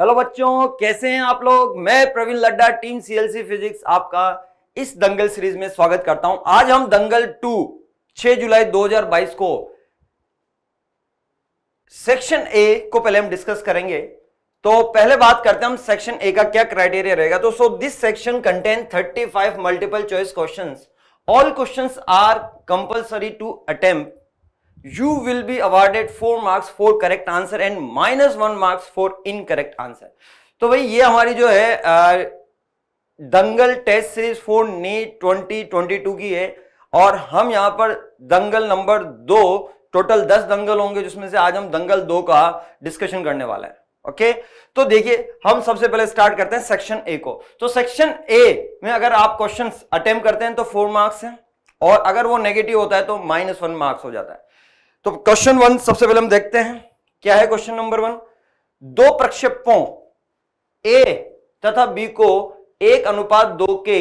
Hello बच्चों कैसे हैं आप लोग मैं Praveen Ladda team CLC physics आपका इस दंगल सीरीज में स्वागत करता हूं आज हम दंगल टू 6 जुलाई 2022 को सेक्शन ए को पहले हम डिस्कस करेंगे तो पहले बात करते हैं हम सेक्शन ए का क्या क्राइटेरिया रहेगा तो so this section contain 35 multiple choice questions all questions are compulsory to attempt you will be awarded four marks for correct answer and minus one marks for incorrect answer तो भाई ये हमारी जो है Dangal test series for NEET twenty twenty two की है और हम यहाँ पर दंगल नंबर दो टोटल दस दंगल होंगे जिसमें से आज हम दंगल दो का डिस्कशन करने वाला है ओके तो देखिए हम सबसे पहले स्टार्ट करते हैं सेक्शन ए को तो सेक्शन ए में अगर आप क्वेश्चन अटेम्प्ट करते हैं तो फोर मार्क्स हैं और अगर वो नेगेटिव होता है तो माइनस वन मार्क्स हो जाता है तो क्वेश्चन वन सबसे पहले हम देखते हैं क्या है क्वेश्चन नंबर वन दो प्रक्षेपों ए तथा बी को एक अनुपात दो के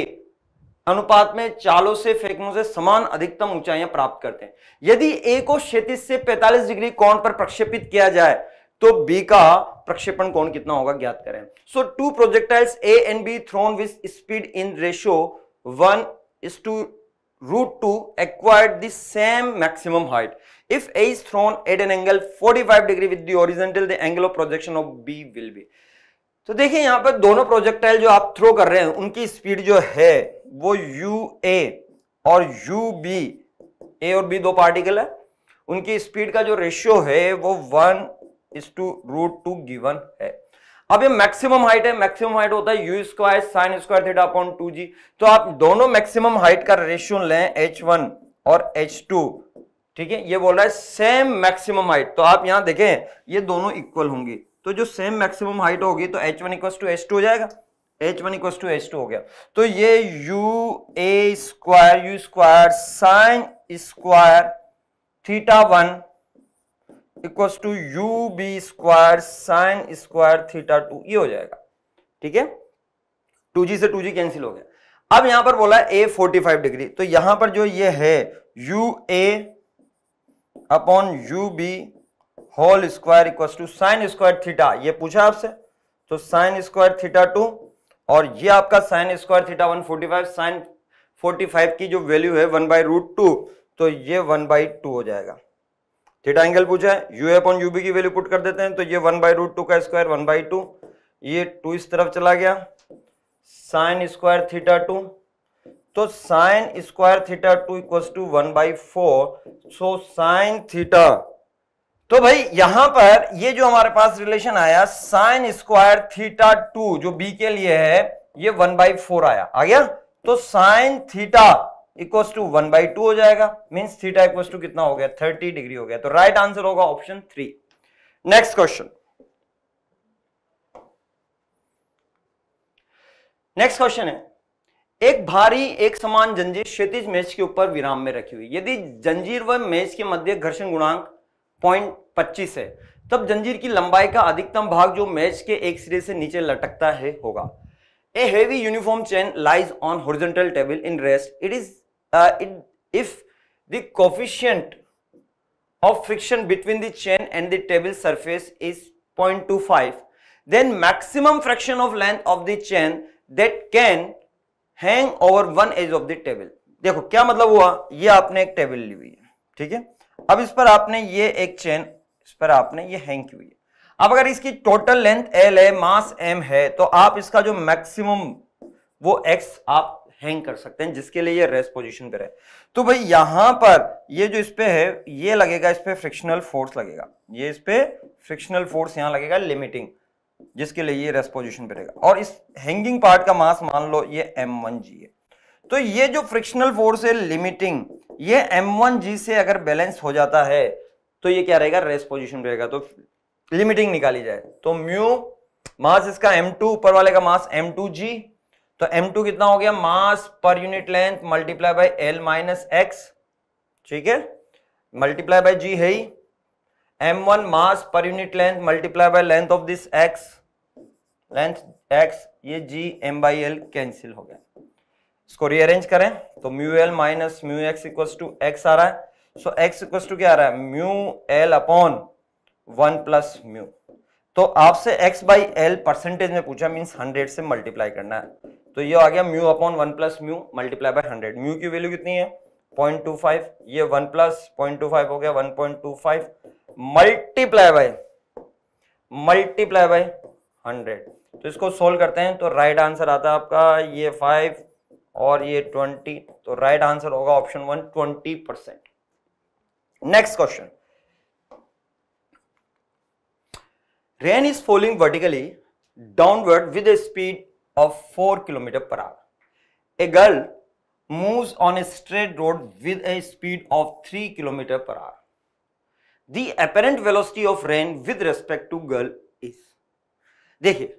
अनुपात में चालों से फेंकनों से समान अधिकतम ऊंचाइयां प्राप्त करते हैं यदि ए को क्षेत्र से 45 डिग्री कोण पर प्रक्षेपित किया जाए तो बी का प्रक्षेपण कोण कितना होगा ज्ञात करें so two projectiles A and B thrown with speed in ratio one is to root two acquired the same maximum height If A is thrown at an angle 45 degree with the horizontal, the angle of projection of B will be. तो देखिए यहां पर दोनों projectile जो आप throw कर रहे हैं उनकी स्पीड जो है वो यू ए और यू बी ए और बी दो पार्टिकल है उनकी स्पीड का जो रेशियो है वो one is to root two given है अब ये मैक्सिमम हाइट है मैक्सिमम हाइट होता है u square sine square theta upon two g तो आप दोनों मैक्सिमम हाइट का रेशियो लें एच वन और एच टू ठीक है ये बोल रहा है सेम मैक्सिमम हाइट तो आप यहां देखें ये दोनों इक्वल होंगी तो जो सेम मैक्सिमम हाइट होगी तो h one equals to h two हो जाएगा h one equals to h two हो गया तो ये u a square u square sine square theta one equals to u b square sine square theta two ये हो जाएगा ठीक है टू जी से टू जी कैंसिल हो गया अब यहां पर बोला है ए फोर्टी फाइव डिग्री तो यहां पर जो ये है u a upon u b whole square equal to sine square theta ये पूछा आपसे तो साइन स्क्वायर थीटा टू और ये आपका sine square theta one forty five sine forty five की जो वैल्यू है वन बाई रूट टू तो ये वन बाई टू हो जाएगा थीटा एंगल पूछा है यू अपॉन यू बी की वैल्यू पुट कर देते हैं तो ये वन बाई रूट टू का स्क्वायर वन बाई टू ये टू इस तरफ चला गया साइन स्क्वायर थीटा टू तो sine square theta two equal to one by four so sine theta तो भाई यहां पर ये जो हमारे पास रिलेशन आया साइन स्क्वायर थीटा टू जो बी के लिए है ये वन बाई फोर आया आ गया तो sine theta equals to one by two हो जाएगा मीन्स थीटा इक्वस टू कितना हो गया थर्टी डिग्री हो गया तो राइट right आंसर होगा option three next question next question है एक भारी एक समान जंजीर क्षेत्र मैच के ऊपर विराम में रखी हुई यदि जंजीर व मैच के मध्य घर्षण गुणांक पॉइंट पच्चीस है तब जंजीर की लंबाई का अधिकतम भाग जो मैच के एक सिरे से नीचे लटकता है होगा a heavy uniform chain lies on horizontal table in rest it is it if the coefficient of friction between the chain and the table surface is 0.25 then maximum fraction of length of the chain that hang over one edge of the table देखो क्या मतलब हुआ ये आपने एक table ली हुई है ठीक है अब इस पर आपने ये एक चेन इस पर आपने ये हैंग की हुई है अब अगर इसकी टोटल लेंथ एल है मास एम है तो आप इसका जो मैक्सिमम वो एक्स आप हैंग कर सकते हैं जिसके लिए ये रेस्ट पोजीशन पर है तो भाई यहां पर ये जो इस पे है ये लगेगा इस पे फ्रिक्शनल फोर्स लगेगा ये इस पे फ्रिक्शनल फोर्स यहां लगेगा लिमिटिंग जिसके लिए ये रेस्ट पोजिशन पे रहेगा और इस हैंगिंग पार्ट का मास मान लो ये एम वन जी है तो ये जो फ्रिक्शनल फोर्स है लिमिटिंग ये एम वन जी से अगर बैलेंस हो जाता है तो ये क्या रहेगा रेस्ट पोजिशन रहेगा तो लिमिटिंग निकाली जाए तो म्यू मास इसका एम टू ऊपर वाले का मास एम टू जी तो एम टू कितना हो गया mass per unit length multiply by l minus x ठीक है मल्टीप्लाई बाई जी है ही m1 mass per unit length multiply by length of this x length x ये g m by l cancel हो गया इसको रीअरेंज करें तो mu l minus mu x equal to x आ रहा है सो एक्स इक्व टू क्या आ रहा है mu l upon one plus mu तो आपसे एक्स बाई एल परसेंटेज में पूछा मीन्स हंड्रेड से मल्टीप्लाई करना है तो ये आ गया mu upon one plus mu multiply by hundred mu की वैल्यू कितनी है 0.25 ये 1 प्लस 0.25 हो गया 1.25 multiply by multiply by hundred तो इसको सोल्व करते हैं तो राइट आंसर आता है आपका ये फाइव और ये ट्वेंटी तो राइट आंसर होगा option one twenty percent next question rain is falling vertically downward with speed of four kilometre per hour a girl moves on a straight road with a speed of three kilometre per hour the apparent velocity of rain with respect to is is देखिए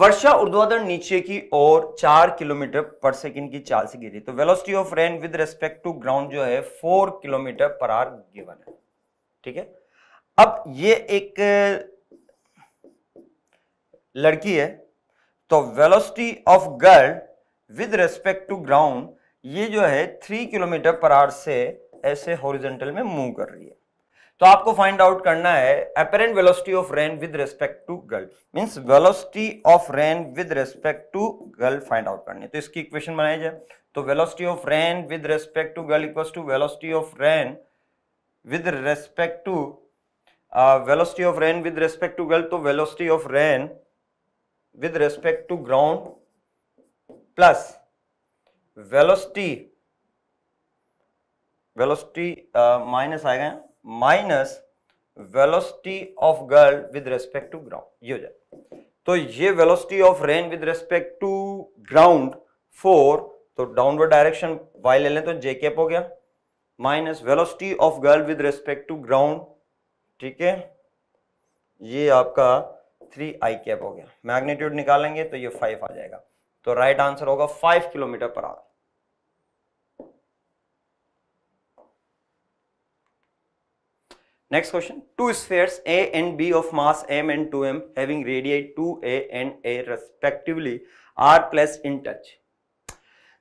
वर्षा उर्ध्वाधर नीचे की ओर चार kilometre पर second की चाल से गिरी तो velocity of rain with respect to ground जो है four kilometre per hour given है ठीक है अब ये एक लड़की है तो velocity of girl with respect to ground ये जो है थ्री किलोमीटर पर आर से ऐसे हॉरिजेंटल में मूव कर रही है तो आपको फाइंड आउट करना है apparent velocity of rain with respect to girl means velocity of rain with respect to girl find out करनी है तो इसकी इक्वेशन बनाई जाए तो velocity of rain with respect to girl equals to velocity of rain with respect to velocity of rain with respect to girl तो velocity of rain with respect to ground plus velocity velocity minus आ गए minus velocity of girl with respect to ground ये हो जाए तो ये velocity of rain with respect to ground four तो downward direction y ले लें तो जे कैप हो गया minus velocity of girl with respect to ground ठीक है ये आपका थ्री आई कैप हो गया मैग्नीट्यूड निकालेंगे तो ये फाइव आ जाएगा तो राइट आंसर होगा five kilometre per hour next question two spheres a and b of mass m and two m having radiate two a and a respectively are plus in touch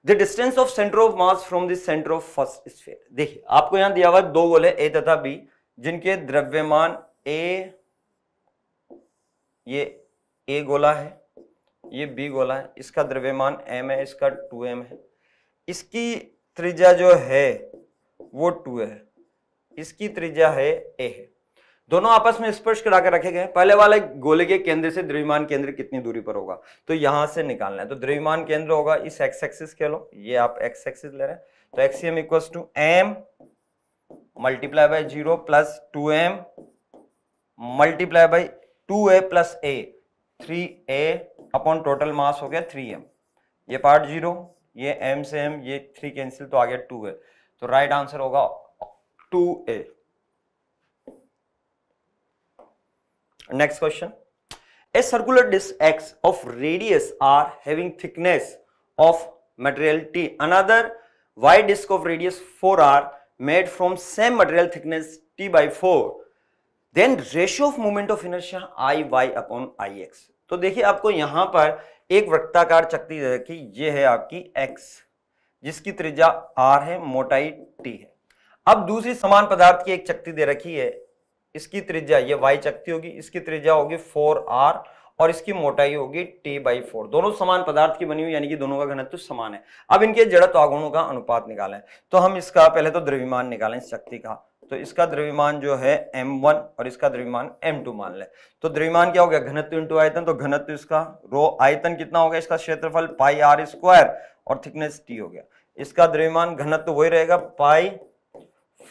the distance of centre of mass from the centre of first sphere देखिए आपको यहां दिया हुआ दो गोले ए तथा B जिनके द्रव्यमान ए ये ए गोला है ये बी गोला है इसका द्रव्यमान एम है इसका टू एम है इसकी त्रिजा जो है वो टू है इसकी त्रिज्या है ए है दोनों आपस में स्पर्श करा के रखे गए पहले वाले गोले के केंद्र से द्रव्यमान केंद्र कितनी दूरी पर होगा तो यहां से निकालना है तो द्रव्यमान केंद्र होगा इस एक्स एक्सिस के लो ये आप एक्स एक्सिस ले रहे हैं तो x cm equal to m multiply by zero plus two m multiply by two a plus a three a upon total mass हो गया थ्री एम ये पार्ट जीरो ये एम से एम ये थ्री कैंसिल तो आ गया टू ए तो राइट आंसर होगा two a next question a circular disc x of radius r having thickness of material t another y disc of radius four are made from same material thickness t by four then ratio of movement of inertia I y upon I x तो देखिए आपको यहां पर एक वृत्ताकार चक्ति देखिए ये है आपकी एक्स जिसकी त्रिज्या आर है मोटाई टी है अब दूसरी समान पदार्थ की एक चक्ति दे रखी है इसकी त्रिज्या ये वाई चक्ति होगी इसकी त्रिज्या होगी फोर आर और इसकी मोटाई होगी टी बाई फोर दोनों समान पदार्थ की बनी हुई यानी कि दोनों का घनत्व समान है अब इनके जड़त आगुणों का अनुपात निकालें तो हम इसका पहले तो द्रव्यमान निकालें शक्ति का तो इसका द्रव्यमान जो है m1 और इसका द्रव्यमान m2 मान ले तो द्रव्यमान क्या हो गया घनत्व इंटू आयतन तो घनत्व इसका रो आयतन कितना हो गया इसका क्षेत्रफल पाई आर स्क्वायर और थिकनेस टी हो गया इसका द्रव्यमान घनत्व वही रहेगा pi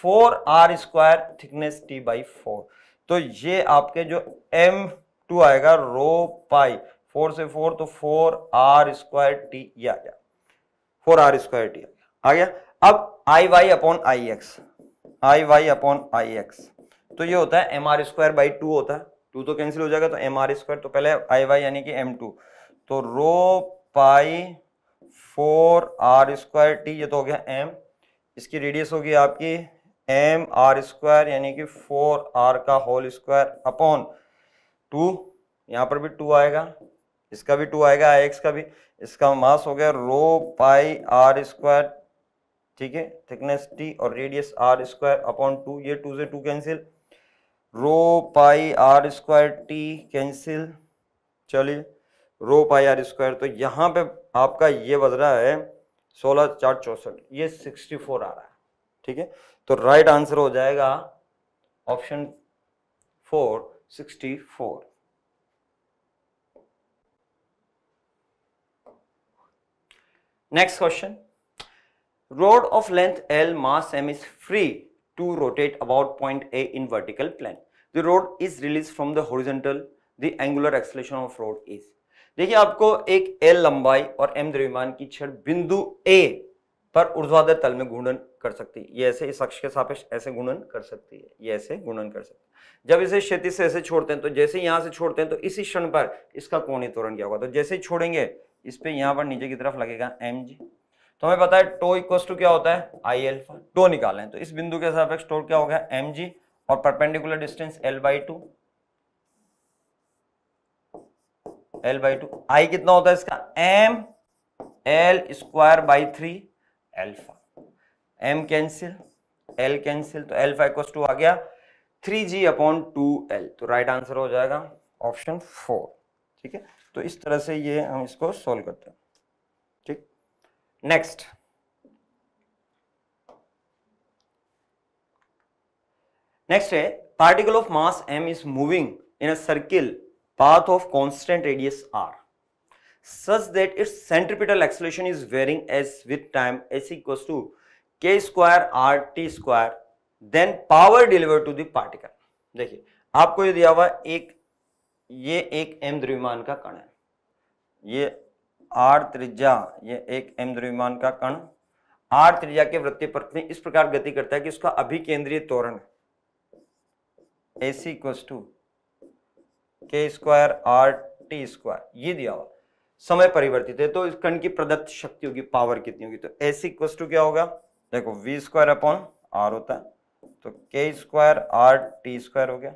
four r square thickness t by four तो ये आपके जो एम टू आएगा रो पाई फोर से फोर तो फोर आर स्क्वायर टी आ गया फोर आर स्क्वायर टी आ गया अब I y upon I x I y upon I x तो ये होता है m r square by to होता है टू तो कैंसिल हो जाएगा तो एम आर स्क्वायर तो पहले आई वाई यानी कि एम टू तो rho pi four r square t ये तो हो गया एम इसकी रेडियस होगी आपकी एम आर स्क्वायर यानी कि फोर आर का होल स्क्वायर अपॉन टू यहाँ पर भी टू आएगा इसका भी टू आएगा आई एक्स का भी इसका मास हो गया रो पाई आर स्क्वायर ठीक है थिकनेस टी और radius r square upon two ये टू से two cancel rho pi r square t cancel चलिए रो पाई आर स्क्वायर तो यहाँ पे आपका ये बज रहा है सोलह चार चौंसठ ये सिक्सटी फोर आ रहा है ठीक है तो राइट right आंसर हो जाएगा option four sixty four next question rod of length l mass m is free to rotate about point a in vertical plane the rod is release from the horizontal the angular acceleration of rod is देखिए आपको एक L लंबाई और M द्रव्यमान की छड़ बिंदु ए पर ऊर्ध्वाधर तल में घूर्णन कर सकती है ये ऐसे इस अक्ष के सापेक्ष ऐसे घूर्णन कर सकती है ये ऐसे घूर्णन कर सकती है जब इसे क्षति से ऐसे छोड़ते हैं तो जैसे यहाँ से छोड़ते हैं तो इसी क्षण पर इसका कोणीय तोरण क्या होगा तो जैसे ही छोड़ेंगे इस पर यहाँ पर नीचे की तरफ लगेगा एम जी तो हमें पता है टो इक्वस टू क्या होता है आई एल्फा टो निकालें तो इस बिंदु के सापेक्ष टो क्या होगा एम जी और perpendicular distance l by two l by two I कितना होता है इसका m l square by three alpha m cancel l cancel तो एल्फा इक्व टू आ गया three g upon two l तो राइट आंसर हो जाएगा ऑप्शन फोर ठीक है तो इस तरह से ये हम इसको सॉल्व करते हैं ठीक नेक्स्ट नेक्स्ट है particle of mass m is moving in a circle path of constant radius r such that its centripetal acceleration is varying as with time s equals to k square r t square then power deliver to particle देखिए आपको ये दिया हुआ एक ये एक M द्रव्यमान का कण है ये आर त्रिज्या ये एक एम द्रव्यमान का कण आर त्रिज्या के वृत्तीय पथ में इस प्रकार गति करता है कि उसका अभिकेंद्रीय त्वरण a c equals to k square r t square ये दिया हुआ समय परिवर्तित है तो इस कण की प्रदत्त शक्ति होगी पावर कितनी होगी तो एस इक्व टू क्या होगा देखो वी स्क्वायर अपॉन आर होता है तो के स्क्वायर आर टी स्क्वायर हो गया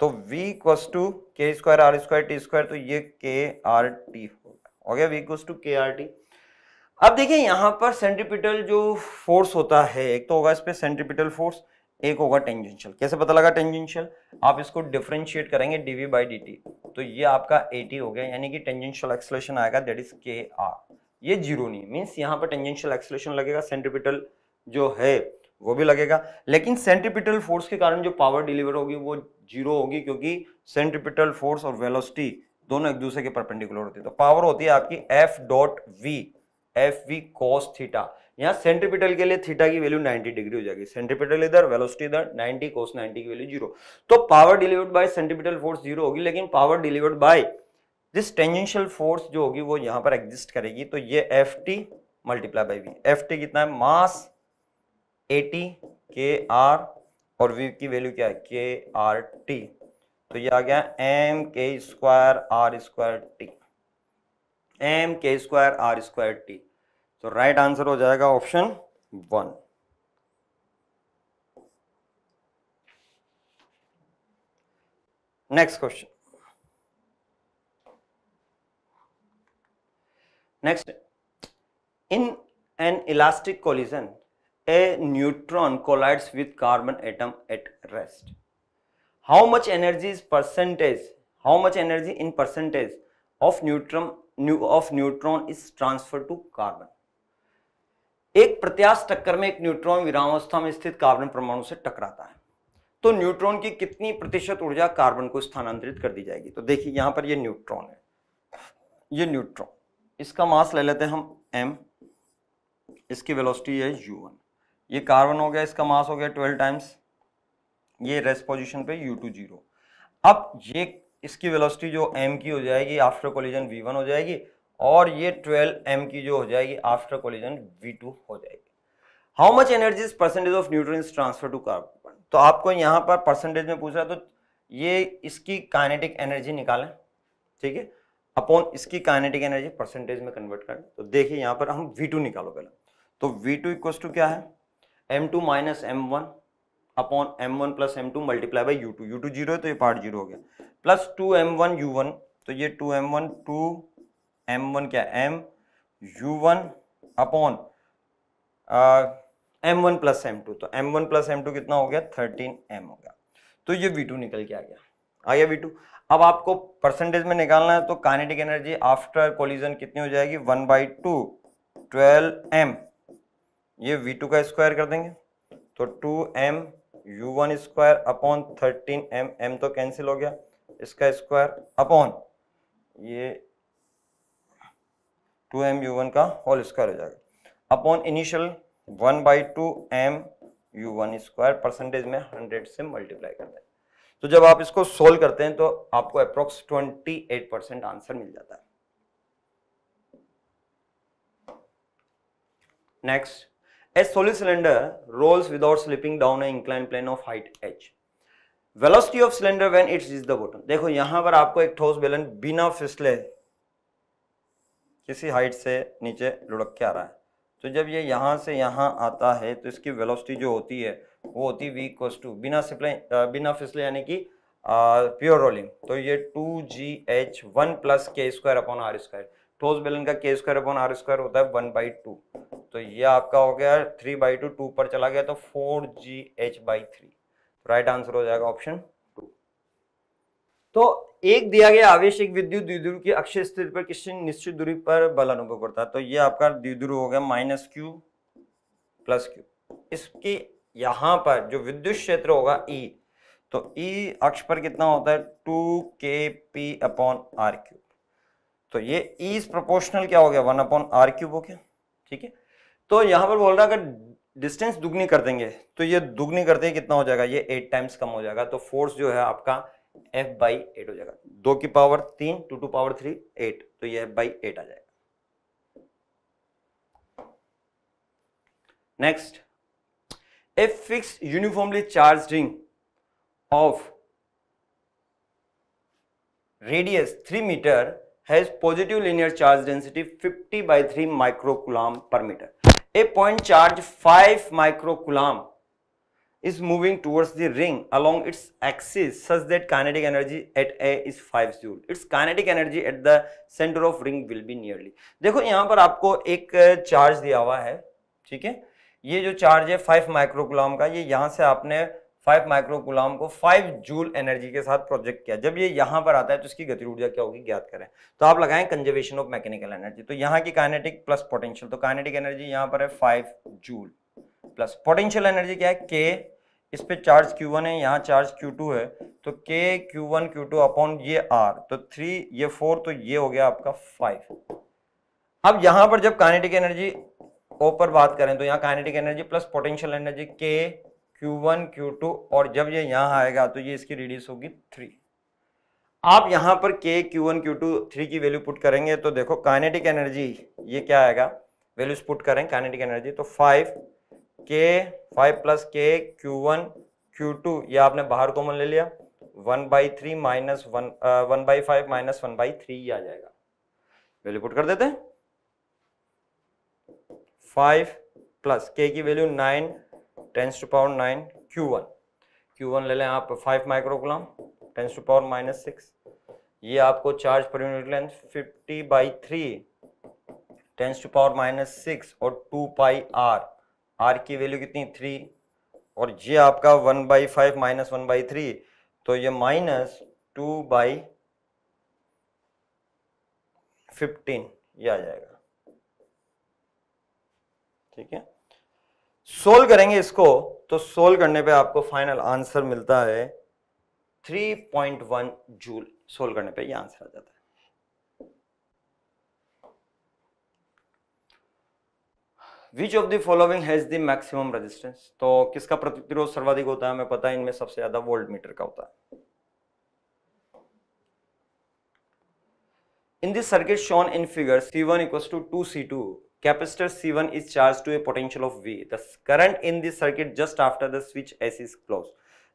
तो v equals to k square r square t square तो ये के आर टी होगा हो गया v equals to k r t अब देखिए यहाँ पर सेंट्रीपिटल जो फोर्स होता है एक तो होगा इस पर सेंट्रीपिटल फोर्स एक होगा टेंजेंशियल कैसे पता लगा टेंजेंशियल आप इसको डिफ्रेंशिएट करेंगे डीवी बाई डी टी तो ये आपका ए टी हो गया यानी कि टेंजेंशियल एक्सलेशन आएगा दैट इज के आर ये जीरो नहीं मीन्स यहाँ पर टेंजेंशियल एक्सलेशन लगेगा सेंट्रिपिटल जो है वो भी लगेगा लेकिन सेंट्रिपिटल फोर्स के कारण जो पावर डिलीवर होगी वो जीरो होगी क्योंकि सेंट्रिपिटल फोर्स और वेलोसिटी दोनों एक दूसरे के परपेंडिकुलर होती है तो पावर होती है आपकी f dot v f v cos theta यहाँ सेंट्रीपिटल के लिए थीटा की वैल्यू 90 डिग्री हो जाएगी सेंट्रीपिटल इधर वेलोसिटी इधर 90 कोस 90 की वैल्यू जीरो तो power delivered by centripetal force zero होगी लेकिन power delivered by this tangential force जो होगी वो यहाँ पर एग्जिस्ट करेगी तो ये f t multiply by v f t कितना है मास एटी के आर और वी की वैल्यू क्या है के आर टी तो ये आ गया m k square r square t m k square r square t तो राइट आंसर हो जाएगा option one next question next in an elastic collision a neutron collides with carbon atom at rest how much energy is percentage how much energy in percentage of neutron of neutron is transfer to carbon एक प्रत्याश टक्कर में एक neutron विरावस्था में स्थित carbon परमाणु से टकराता है तो न्यूट्रॉन की कितनी प्रतिशत ऊर्जा कार्बन को स्थानांतरित कर दी जाएगी तो देखिए यहां पर ये न्यूट्रॉन है ये न्यूट्रॉन इसका मास ले लेते हैं हम एम इसकी वेलोसिटी है यू वन ये कार्बन हो गया इसका मास हो गया ट्वेल्व टाइम्स ये रेस्ट पोजिशन पे यू टू जीरो अब ये इसकी वेलोसिटी जो एम की हो जाएगी आफ्टर कोलिजन वी वन हो जाएगी और ये 12 एम की जो हो जाएगी आफ्टर कोलिजन वी टू हो जाएगी how much energy is percentage of neutron transfer to carbon तो आपको यहाँ पर परसेंटेज में पूछ रहा है तो ये इसकी काइनेटिक एनर्जी निकालें ठीक है अपॉन इसकी काइनेटिक एनर्जी परसेंटेज में कन्वर्ट करें तो देखिए यहाँ पर हम वी टू निकालो पहले तो वी टू इक्व टू क्या है M two minus M one upon M one plus M two multiply by U two U two zero है तो ये पार्ट जीरो हो गया plus two M one U one तो ये two M one two M one क्या M U one upon M one plus M two तो M one plus M two कितना हो गया थर्टीन एम हो गया तो ये वी टू निकल के आ गया आ गया वी टू अब आपको परसेंटेज में निकालना है तो काइनेटिक एनर्जी आफ्टर कोलिजन कितनी हो जाएगी one by two twelve M ये वी टू का स्क्वायर कर देंगे तो two M U one square upon thirteen M M तो कैंसिल हो गया इसका स्क्वायर अपॉन ये टू एम यू वन का होल स्क्वायर हो जाएगा upon initial one by two M U one square percentage में हंड्रेड से मल्टीप्लाई कर दें तो जब आप इसको सोल्व करते हैं तो आपको approx twenty eight percent answer मिल जाता है next a solid cylinder rolls without slipping down incline plane of height H velocity of cylinder when when is the the देखो यहां पर आपको एक ठोस बेलन बिना फिसले किसी हाइट से नीचे लुढ़क के आ रहा है तो जब ये यहाँ से यहाँ आता है तो इसकी वेलोसिटी जो होती है वो होती है वी टू बिना सिपले बिना फिसले यानी कि प्योर रोलिंग तो ये two G H one plus K square upon R square ठोस बेलन का के स्क्वायर अपॉन आर स्क्वायर होता है वन बाई टू तो ये आपका हो गया थ्री बाई टू टू पर चला गया तो four G H by three right answer हो जाएगा ऑप्शन तो एक दिया गया आवेश एक विद्युत द्विध्रुव की अक्षय स्थिति पर किसी निश्चित दूरी पर बल अनुभव करता है तो ये आपका द्विध्रुव हो गया माइनस क्यू प्लस क्यू इसकी यहाँ पर जो विद्युत क्षेत्र होगा ई e, तो ई e अक्ष पर कितना होता है टू के पी अपॉन आर क्यूब तो ये ई e प्रोपोर्शनल क्या हो गया वन अपॉन आर क्यूब हो गया ठीक है तो यहाँ पर बोल रहा है अगर डिस्टेंस दुगनी कर देंगे तो ये दुगनी करते कितना हो जाएगा ये एट टाइम्स कम हो जाएगा तो फोर्स जो है आपका एफ बाई एट हो जाएगा दो की पावर तीन two to power three eight तो ये एफ बाई एट आ जाएगा next a fix uniformly charge ring of radius three metre has positive linear charge density fifty by three microcoulomb per metre a point charge five microcoulomb is moving towards the ring along its axis such that kinetic energy at A is 5 joule. Its kinetic energy at the center of ring will be nearly. देखो यहाँ पर आपको एक charge दिया हुआ है ठीक है ये जो चार्ज है फाइव माइक्रोकुलाम का ये यहाँ से आपने फाइव माइक्रोकुलाम को फाइव जूल एनर्जी के साथ प्रोजेक्ट किया जब ये यहाँ पर आता है तो इसकी गति ऊर्जा क्या होगी ज्ञात करें तो आप लगाएं कंजर्वेशन ऑफ मैकेनिकल एनर्जी तो यहाँ की काइनेटिक प्लस पोटेंशियल तो काइनेटिक एनर्जी यहाँ पर है five joule plus potential energy क्या है के इस पे चार्ज Q1 है यहाँ चार्ज Q2 है तो K Q1 Q2 अपॉन ये R तो थ्री ये फोर तो ये हो गया आपका फाइव अब यहां पर जब काइनेटिक एनर्जी ओ पर बात करें तो यहाँ kinetic energy plus potential energy K Q1 Q2 और जब ये यहाँ आएगा तो ये इसकी रेडियस होगी थ्री आप यहां पर K Q1 Q2 थ्री की वैल्यू पुट करेंगे तो देखो काइनेटिक एनर्जी ये क्या आएगा वैल्यूज पुट करें काइनेटिक एनर्जी तो five K five plus K Q one Q two ये आपने बाहर कॉमन ले लिया one by three minus one one by five minus one by three आ जाएगा वैल्यू पुट कर देते हैं फाइव प्लस के की value nine tens to power nine Q one Q one ले लें आप five microgram tens to power minus six ये आपको charge per unit length fifty by three tens to power minus six और two pi R R की value कितनी three और ये आपका one by five minus one by three तो ये माइनस टू बाई फिफ्टीन ये आ जाएगा ठीक है सोल्व करेंगे इसको तो सोल्व करने पे आपको फाइनल आंसर मिलता है 3.1 जूल सोल्व करने पे ये आंसर आ जाता है which of the following has the maximum resistance तो किसका प्रतिरोध सर्वाधिक होता है हमें पता है इनमें सबसे ज्यादा वोल्ट मीटर का होता है in this circuit shown in figure C one equal to two C two capacitor C one is charge to a potential of V the current in this circuit just after the switch S is close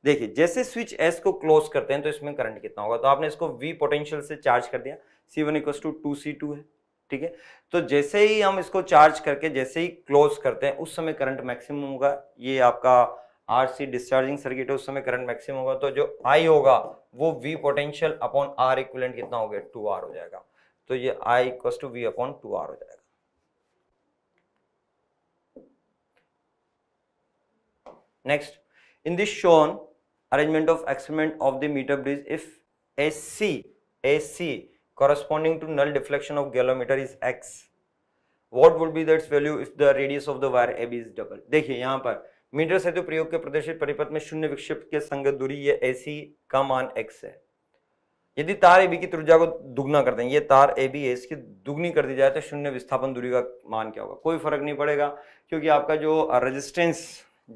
देखिए जैसे switch S को close करते हैं तो इसमें current कितना होगा तो आपने इसको वी पोटेंशियल से चार्ज कर दिया C one equal to two C two है ठीक है तो जैसे ही हम इसको चार्ज करके जैसे ही क्लोज करते हैं उस समय करंट मैक्सिमम होगा ये आपका आरसी डिस्चार्जिंग सर्किट है उस समय करंट मैक्सिमम होगा तो जो आई होगा वो V potential upon R equivalent कितना हो गया टू आर हो जाएगा तो ये I equals to V upon two R हो जाएगा this shown arrangement of experiment of the metre bridge if S C S C corresponding to null deflection of galometer is x. What would be that's value if the radius of the wire AB is double? dekhiye yahan par metre सेतु प्रयोग के प्रदर्शित परिपथ में शून्य विक्षेप के संगत दूरी ये AC का मान x है यदि तार ए बी की त्रिज्या को दुगना कर दें ये तार ए बी इसकी दुगनी कर दी जाए तो शून्य विस्थापन दूरी का मान क्या होगा कोई फर्क नहीं पड़ेगा क्योंकि आपका जो रेजिस्टेंस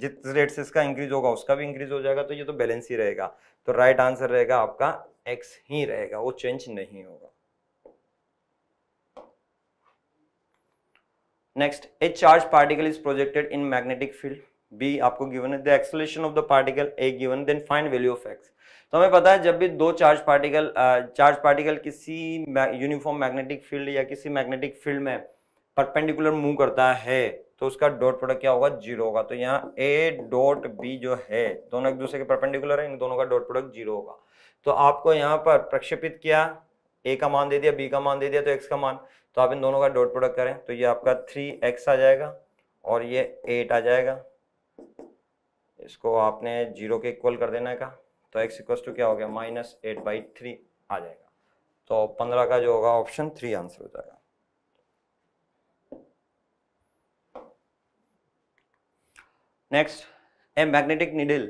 जिस रेट से इसका इंक्रीज होगा उसका भी इंक्रीज हो जाएगा तो ये तो बैलेंस ही रहेगा तो राइट आंसर रहेगा आपका एक्स ही रहेगा वो चेंज नहीं होगा next a charge particle is projected in magnetic field B आपको गिवन है the acceleration of the particle a given then find value of X तो हमें पता है जब भी दो चार्ज पार्टिकल चार्ज पार्टिकल किसी यूनिफॉर्म मैग्नेटिक फील्ड या किसी मैग्नेटिक फील्ड में परपेंडिकुलर मूव करता है तो उसका डॉट प्रोडक्ट क्या होगा जीरो होगा तो यहाँ ए डॉट बी जो है दोनों एक दूसरे के परपेंडिकुलर है इन दोनों का डॉट प्रोडक्ट जीरो होगा तो आपको यहाँ पर प्रक्षेपित किया ए का मान दे दिया बी का मान दे दिया तो एक्स का मान तो आप इन दोनों का डॉट प्रोडक्ट करें तो ये आपका थ्री एक्स आ जाएगा और ये एट आ जाएगा इसको आपने जीरो के इक्वल कर देना है का तो एक्स इक्वल टू क्या हो गया माइनस एट बाई थ्री आ जाएगा तो पंद्रह का जो होगा ऑप्शन थ्री आंसर हो जाएगा next a magnetic needle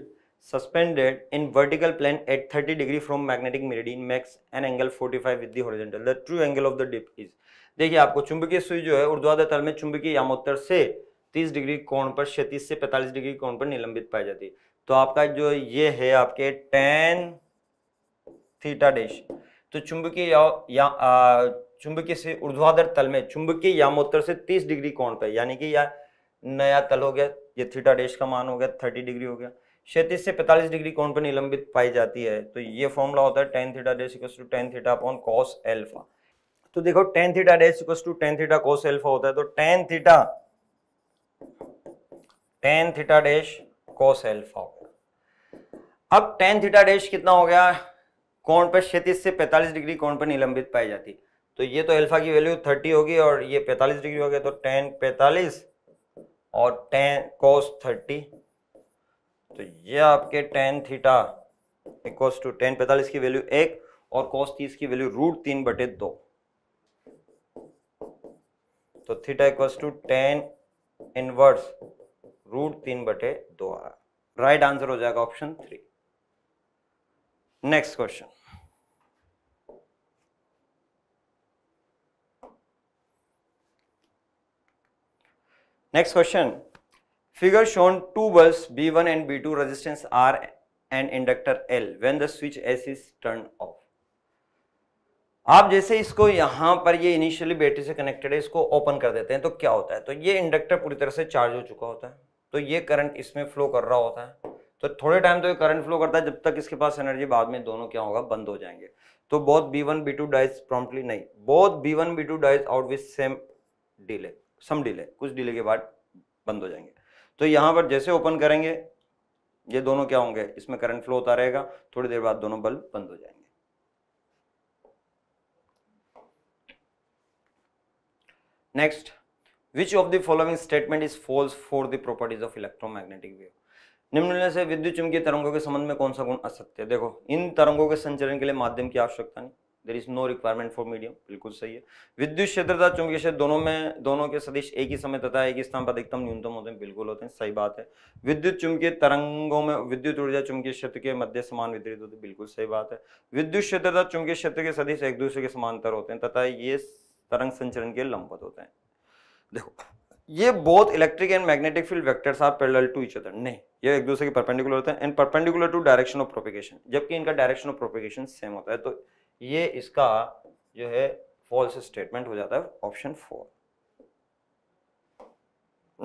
suspended in vertical plane at 30 degree from magnetic meridian makes an angle 45 five with the true angle of the dip is देखिए आपको चुंबकीय सुई जो है ऊर्ध्वाधर तल में चुंबकीय यामोत्तर से 30 डिग्री कोण पर क्षतीस से 45 डिग्री कोण पर निलंबित पाई जाती है तो आपका जो ये है आपके टेन थीटा डेश तो चुंबकीय चुंबकीय से ऊर्ध्वाधर तल में चुंबकीय यामोत्तर से तीस डिग्री कोण पर यानी कि यह नया तल हो गया ये थीटा डेश का मान हो गया थर्टी डिग्री हो गया सैंतीस से पैंतालीस डिग्री कोण पर निलंबित पाई जाती है तो ये फॉर्मूला होता है tan theta dash to tan theta upon cos alpha तो देखो tan theta dash equal to tan theta cos alpha होता है तो tan theta tan theta dash cos alpha अब टेन थीटा डैश कितना हो गया कोण पर क्षेत्र से पैंतालीस डिग्री कोण पर निलंबित पाई जाती है तो ये तो अल्फा की वैल्यू 30 होगी और ये 45 डिग्री हो गया तो टेन 45 और टेन कोस 30 तो ये आपके tan theta equal to tan पैंतालीस की वैल्यू एक और कोस 30 की वैल्यू रूट तीन बटे दो तो theta equals to tan inverse root तीन बटे दो आर राइट आंसर हो जाएगा option three next question next question figure shown two bulb B one and B two resistance R and inductor L when the switch S is turn off आप जैसे इसको यहाँ पर ये इनिशियली बैटरी से connected है इसको ओपन कर देते हैं तो क्या होता है तो ये इंडक्टर पूरी तरह से चार्ज हो चुका होता है तो ये करंट इसमें फ्लो कर रहा होता है तो थोड़े टाइम तो ये करंट फ्लो करता है जब तक इसके पास एनर्जी बाद में दोनों क्या होगा बंद हो जाएंगे तो बहुत B one B two dies promptly नहीं बहुत B one B two dies out with same delay some delay कुछ डिले के बाद बंद हो जाएंगे तो यहाँ पर जैसे ओपन करेंगे ये दोनों क्या होंगे इसमें करंट फ्लो होता रहेगा थोड़ी देर बाद दोनों बल्ब बंद हो जाएंगे next which of the following statement is false for the properties of electromagnetic wave निम्न में से विद्युत चुंबकीय तरंगों के संबंध में कौन सा गुण असत्य है देखो इन तरंगों के संचरण के लिए माध्यम की आवश्यकता नहीं there is no requirement for medium बिल्कुल सही है विद्युत क्षेत्र तथा चुंबकीय क्षेत्र दोनों में दोनों के सदिश एक ही समय तथा एक ही स्थान पर अधिकतम न्यूनतम होते हैं बिल्कुल होते हैं सही बात है विद्युत चुंबकीय तरंगों में विद्युत ऊर्जा चुंबकीय क्षेत्र के मध्य समान वितरित होती है बिल्कुल सही बात है विद्युत क्षेत्र तथा चुंबकीय क्षेत्र के सदिश एक दूसरे के समांतर होते हैं तथा ये तरंग संचरण के लंबवत होते हैं देखो ये both electric and magnetic field vectors are parallel to each other नहीं ये एक दूसरे के परपेंडिकुलर होते हैं and perpendicular to direction of propagation जबकि इनका डायरेक्शन ऑफ प्रोपेगेशन सेम होता है तो ये इसका जो है फॉल्स स्टेटमेंट हो जाता है option four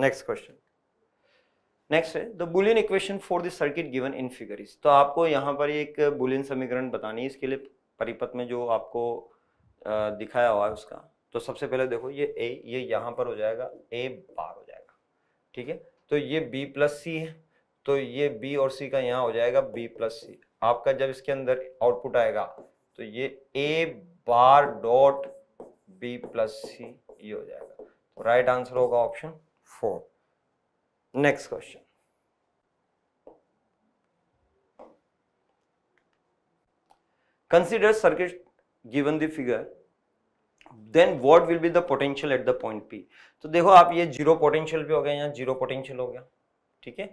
next question next है the boolean equation for the circuit given in figure is तो आपको यहाँ पर एक बुलियन समीकरण बतानी है इसके लिए परिपथ में जो आपको दिखाया हुआ है उसका तो सबसे पहले देखो ये ए ये यहाँ पर हो जाएगा ए बार हो जाएगा ठीक है तो ये बी प्लस सी है तो ये बी और सी का यहाँ हो जाएगा बी प्लस सी आपका जब इसके अंदर आउटपुट आएगा तो ये A bar dot B plus C ये हो जाएगा तो राइट आंसर होगा option four next question consider circuit given the figure then what will be the potential at the point P तो देखो आप ये जीरो पोटेंशियल पे हो गया या जीरो पोटेंशियल हो गया ठीक है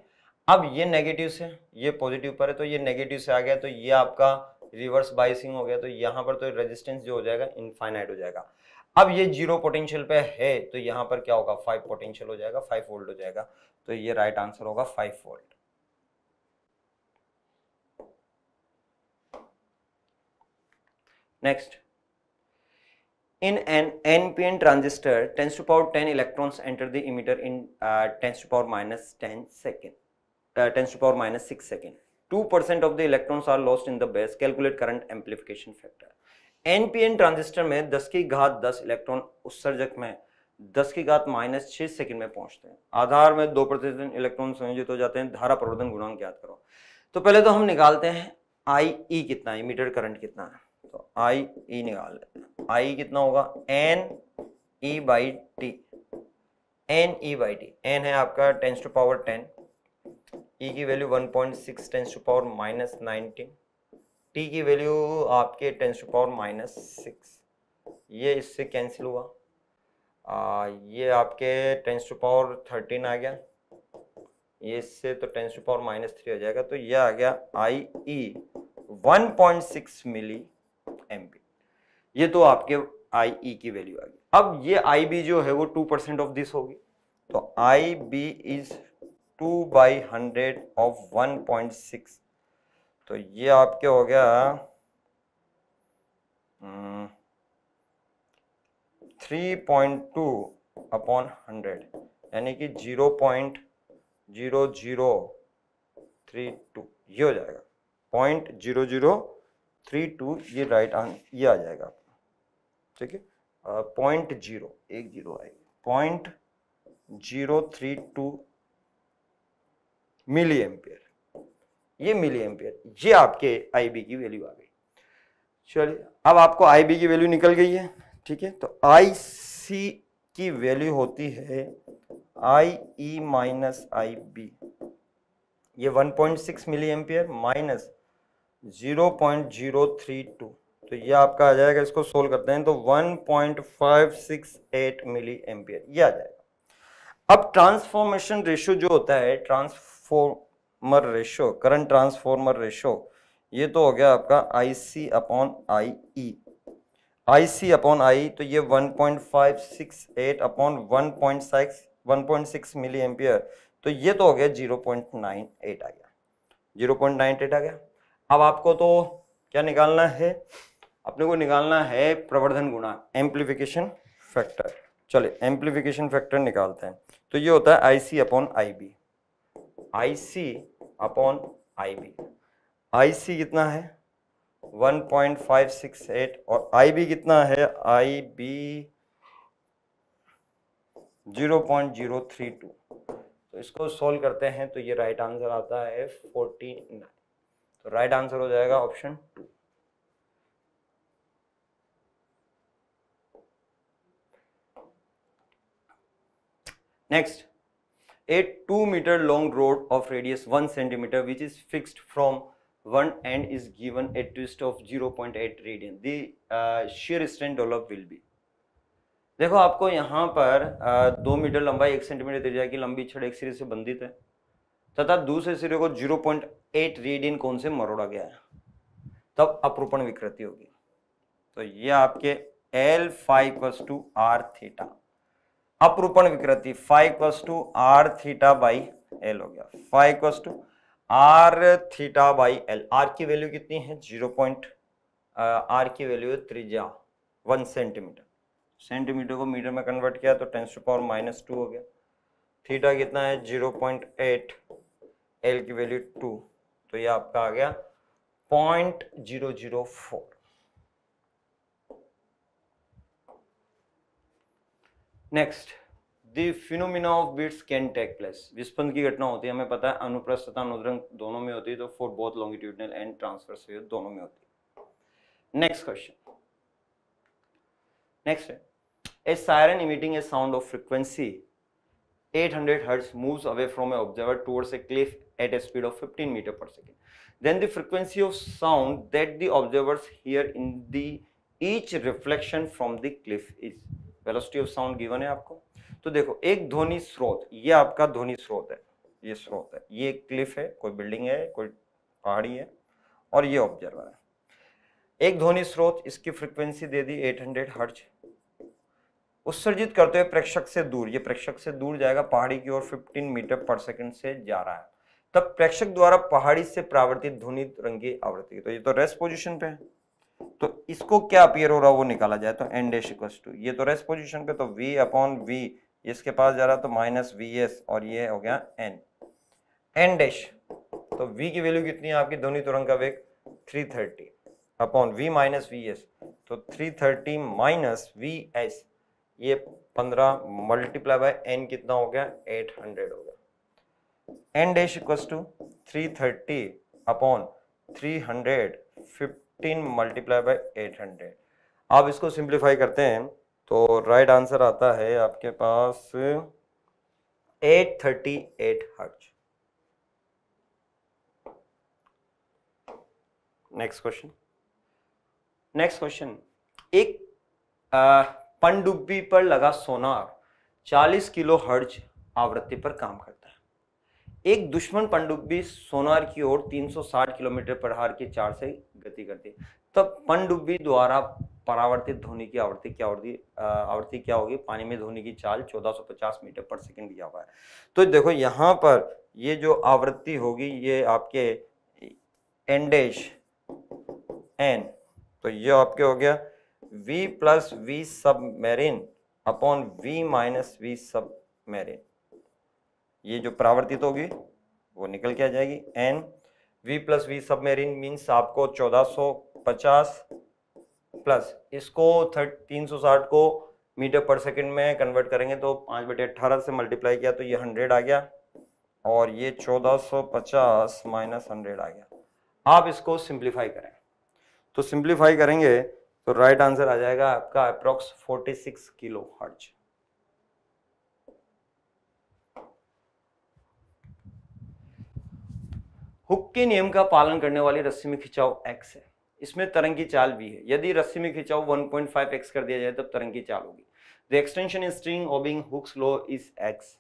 अब ये नेगेटिव से ये पॉजिटिव पर है तो ये नेगेटिव से आ गया तो ये आपका रिवर्स बाइसिंग हो गया तो यहाँ पर तो रेजिस्टेंस जो हो जाएगा इनफाइनाइट हो जाएगा अब ये जीरो पोटेंशियल पे है तो यहाँ पर क्या होगा फाइव पोटेंशियल हो जाएगा फाइव वोल्ट हो जाएगा तो ये राइट right आंसर होगा five volt next in an npn transistor 10 to power 10 electrons enter the emitter in uh, 10 to power minus 10 second uh, 10 to power minus 6 second 2% of the electrons are lost in the base calculate current amplification factor npn transistor में 10 की घात 10 electron उत्सर्जक में 10 की घात minus छः second में पहुंचते हैं आधार में दो प्रतिशत इलेक्ट्रॉन संयोजित हो जाते हैं धारा प्रवर्धन गुणांक ज्ञात करो तो पहले तो हम निकालते हैं आई ई कितना है मीटर करंट कितना है तो आई ई e निकाल आई कितना होगा N E by T N E by T N है आपका tens to power ten E की value one point six tens to power minus nineteen T की वैल्यू आपके tens to power minus six ये इससे cancel हुआ आ, ये आपके टेंस टू पावर थर्टीन आ गया ये इससे तो tens to power minus three हो जाएगा तो ये आ गया I E one point six milli M ये तो आपके आई ई e की वैल्यू आ गई अब ये आई बी जो है वो टू परसेंट ऑफ दिस होगी तो I B is two by hundred of one point six तो ये आपके हो गया three point two upon hundred यानी कि zero point zero zero three two ये हो जाएगा point zero zero three two ये राइट आंसर ये आ जाएगा आपका ठीक है पॉइंट जीरो एक जीरो आएगी point zero three two milli ampere ये मिली एम्पियर ये आपके आईबी की वैल्यू आ गई चलिए अब आपको आईबी की वैल्यू निकल गई है ठीक है तो आई सी की वैल्यू होती है I E minus I B ये one point six milli ampere minus zero point zero three two तो ये आपका आ जाएगा इसको सोल्व करते हैं तो one point five six eight milli ampere ये आ जाएगा अब ट्रांसफॉर्मेशन रेशो जो होता है transformer ratio current transformer ratio ये तो हो गया आपका I C upon I E I C upon I e तो ये one point five six eight upon one one point point six milli ampere तो ये तो हो गया जीरो पॉइंट नाइन एट आ गया जीरो पॉइंट नाइन एट आ गया अब आपको तो क्या निकालना है अपने को निकालना है प्रवर्धन गुणा एम्प्लीफिकेशन फैक्टर चलिए एम्प्लीफिकेशन फैक्टर निकालते हैं तो ये होता है I C upon I B I C upon I B I C कितना है 1.568 और आई बी कितना है आई बी 0.032 तो इसको सॉल्व करते हैं तो ये राइट आंसर आता है 49 तो राइट आंसर हो जाएगा option two next a two metre long rod of radius one centimetre which is fix from one end is given a twist of zero point eight radian there strength develop will be देखो आपको यहां पर uh, दो metre लंबाई एक centimetre त्रिज्या की लंबी छड़ एक सिरे से बंधित है तथा दूसरे सिरे को 0.8 रेडियन कौन से मरोड़ा गया है तब अपरूपण विकृति होगी तो ये आपके L five two R theta अपरूपण विकृति five two R theta by L हो गया five two R theta by L R की वैल्यू कितनी है जीरो पॉइंट आर की वैल्यू है त्रिज्या वन सेंटीमीटर सेंटीमीटर को मीटर में कन्वर्ट किया तो tens to power minus two हो गया थीटा कितना है जीरो पॉइंट एट एल की वैल्यू टू तो ये आपका आ गया point zero zero four next the phenomena of beats can take place विस्पंद की घटना होती है हमें पता है अनुप्रस्थ तथा अनुद्रंग दोनों में होती है तो फोर बोथ लॉन्गिट्यूडनल एंड से दोनों में होती है नेक्स्ट क्वेश्चन नेक्स्ट है a siren emitting a sound of frequency 800 Hz moves away from an observer towards a cliff at a speed of 15 meter per second. Then the frequency of sound that the observers hear in the each reflection from the cliff is velocity of sound given है आपको तो देखो एक ध्वनि स्रोत ये आपका ध्वनि स्रोत है ये स्रोत है ये क्लिफ है कोई बिल्डिंग है कोई पहाड़ी है और ये ऑब्जर्वर है एक ध्वनि स्रोत इसकी फ्रीक्वेंसी दे दी 800 हर्ज उत्सर्जित करते हुए प्रेक्षक से दूर ये प्रेक्षक से दूर जाएगा पहाड़ी की ओर 15 मीटर पर सेकंड से जा रहा है तब प्रेक्षक द्वारा पहाड़ी से प्रावर्तित ध्वनि रंगी आवृत्ति तो ये तो रेस्ट पोजिशन पे है तो इसको क्या अपियर हो रहा वो निकाला जाए तो एन डेश इक्व टू ये तो रेस्ट पोजिशन पे तो वी अपॉन वी इसके पास जा रहा तो माइनस वी एस और ये हो गया एन एन डेश तो वी की वैल्यू कितनी है आपकी ध्वनि तुरंग का वेग 330 upon V minus V S तो 330 माइनस वी एस ये पंद्रह मल्टीप्लाई बाय एन कितना हो गया एट हंड्रेड हो गया N dash equals to three thirty upon three hundred fifteen multiply by eight hundred आप इसको सिंप्लीफाई करते हैं तो राइट आंसर आता है आपके पास eight thirty eight hertz next question next question एक आ, पनडुब्बी पर लगा सोनार 40 किलो हर्ज आवृत्ति पर काम करता है एक दुश्मन पनडुब्बी सोनार की ओर 360 किलोमीटर पर हार की चार से गति करती है तब पनडुब्बी द्वारा परावर्तित ध्वनि की आवृत्ति क्या होती आवृत्ति क्या होगी पानी में ध्वनि की चाल 1450 मीटर पर सेकंड दिया हुआ है तो देखो यहाँ पर ये जो आवृत्ति होगी ये आपके एंडेश एन तो ये आपके हो गया v plus v submarine upon v minus V submarine ये जो प्रावर्तित होगी वो निकल के आ जाएगी N v plus V submarine means आपको 1450 प्लस इसको तीन सौ साठ को मीटर पर सेकंड में कन्वर्ट करेंगे तो पाँच बटे अट्ठारह से मल्टीप्लाई किया तो ये हंड्रेड आ गया और ये चौदह सौ पचास माइनस हंड्रेड आ गया आप इसको सिंप्लीफाई करें तो सिंप्लीफाई करेंगे तो राइट आंसर आ जाएगा आपका अप्रोक्स 46 किलो हर्ज हुक के नियम का पालन करने वाली रस्सी में खिंचाव एक्स है इसमें तरंग की चाल भी है यदि रस्सी में खिंचाव 1.5 एक्स कर दिया जाए तब तरंग की चाल होगी the extension string obeying Hooke's law is X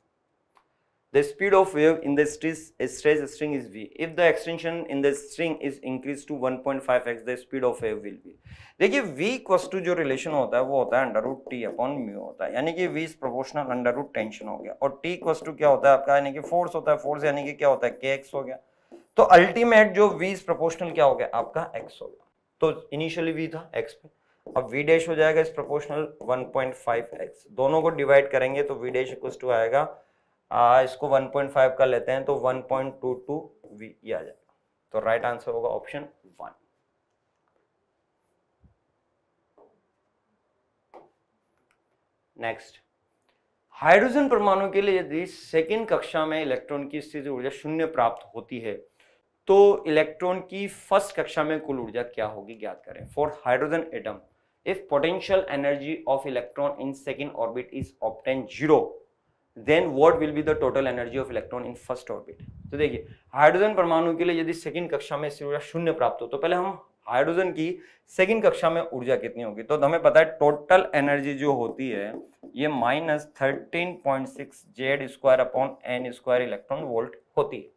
The speed of wave in the stress, stress string is V. If the extension in the string is increased to 1.5x, the speed of wave will be. देखिए V equals to जो relation होता है वो होता है under root T upon mu होता है यानी कि V इज प्रोपोर्शनल अंडर रूट टेंशन हो गया और T equals to क्या होता है आपका यानी कि फोर्स होता है फोर्स यानी कि क्या होता है KX हो गया तो अल्टीमेट जो V इज प्रोपोर्शनल क्या हो गया आपका X हो गया तो इनिशियली V था X पे अब V डैश हो जाएगा इस प्रोपोर्शनल 1.5x दोनों को डिवाइड करेंगे तो V डैश इक्वल्स टू आएगा आ, इसको 1.5 कर लेते हैं तो 1.22 वी e आ जाएगा तो राइट आंसर होगा ऑप्शन वन नेक्स्ट हाइड्रोजन परमाणु के लिए यदि सेकेंड कक्षा में इलेक्ट्रॉन की स्थिति ऊर्जा शून्य प्राप्त होती है तो इलेक्ट्रॉन की फर्स्ट कक्षा में कुल ऊर्जा क्या होगी ज्ञात करें for hydrogen atom if potential energy of electron in second orbit is obtain zero then what will be the total energy of electron in first orbit तो देखिए हाइड्रोजन परमाणु के लिए यदि सेकंड कक्षा में ऊर्जा शून्य प्राप्त हो तो पहले हम हाइड्रोजन की सेकंड कक्षा में ऊर्जा कितनी होगी तो हमें पता है टोटल एनर्जी जो होती है ये minus thirteen point six Z square upon N square electron volt होती है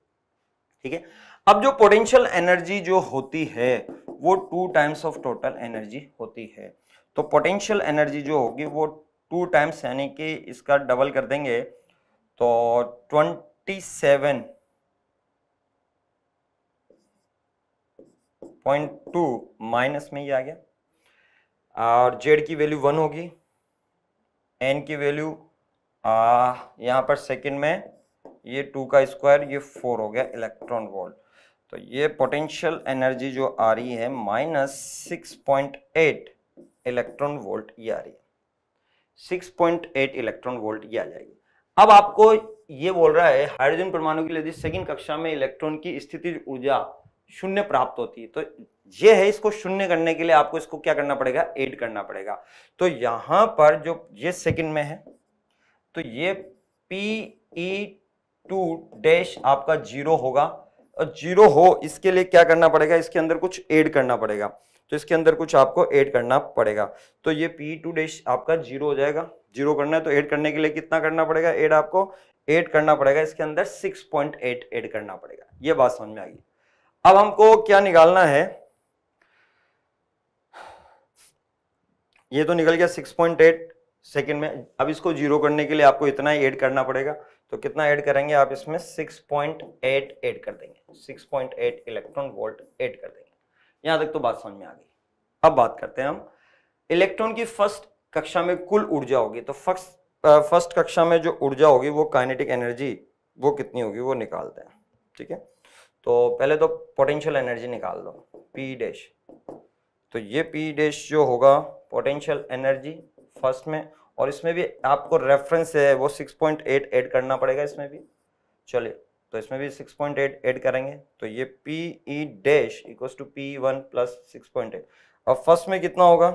ठीक है अब जो पोटेंशियल एनर्जी जो होती है वो two times of total energy होती है तो पोटेंशियल एनर्जी जो होगी वो टू टाइम्स यानी कि इसका डबल कर देंगे तो twenty seven point two minus में ही आ गया और जेड की वैल्यू वन होगी एन की वैल्यू यहाँ पर सेकंड में ये टू का स्क्वायर ये फोर हो गया इलेक्ट्रॉन वोल्ट तो ये पोटेंशियल एनर्जी जो आ रही है minus six point eight electron volt ये आ रही है 6.8 इलेक्ट्रॉन वोल्ट ये आ जाएगी अब आपको ये बोल रहा है हाइड्रोजन परमाणु लिए यदि सेकंड कक्षा में इलेक्ट्रॉन की स्थिति ऊर्जा शून्य प्राप्त होती है तो ये है इसको शून्य करने के लिए आपको इसको क्या करना पड़ेगा एड करना पड़ेगा तो यहां पर जो ये सेकंड में है तो ये P E e two dash आपका जीरो होगा और जीरो हो इसके लिए क्या करना पड़ेगा इसके अंदर कुछ एड करना पड़ेगा तो इसके अंदर कुछ आपको ऐड करना पड़ेगा तो ये पी टू डैश आपका जीरो हो जाएगा जीरो करना है तो ऐड करने के लिए कितना करना पड़ेगा ऐड आपको ऐड करना पड़ेगा इसके अंदर 6.8 ऐड करना पड़ेगा ये बात समझ में आ गई अब हमको क्या निकालना है ये तो निकल गया 6.8 सेकेंड में अब इसको जीरो करने के लिए आपको इतना ही ऐड करना पड़ेगा तो कितना ऐड करेंगे आप इसमें 6.8 ऐड कर देंगे 6.8 इलेक्ट्रॉन वोल्ट ऐड कर देंगे यहां तक तो बात समझ में आ गई अब बात करते हैं हम इलेक्ट्रॉन की फर्स्ट कक्षा में कुल ऊर्जा होगी तो फर्स्ट फर्स्ट कक्षा में जो ऊर्जा होगी वो काइनेटिक एनर्जी वो कितनी होगी वो निकालते हैं ठीक है तो पहले तो पोटेंशियल एनर्जी निकाल दो पी डैश तो ये पी डैश जो होगा पोटेंशियल एनर्जी फर्स्ट में और इसमें भी आपको रेफरेंस है वो 6.8 ऐड करना पड़ेगा इसमें भी चलिए तो इसमें भी सिक्स पॉइंट एट एड करेंगे तो ये P E dash equals to P one plus six point eight अब फर्स्ट में कितना होगा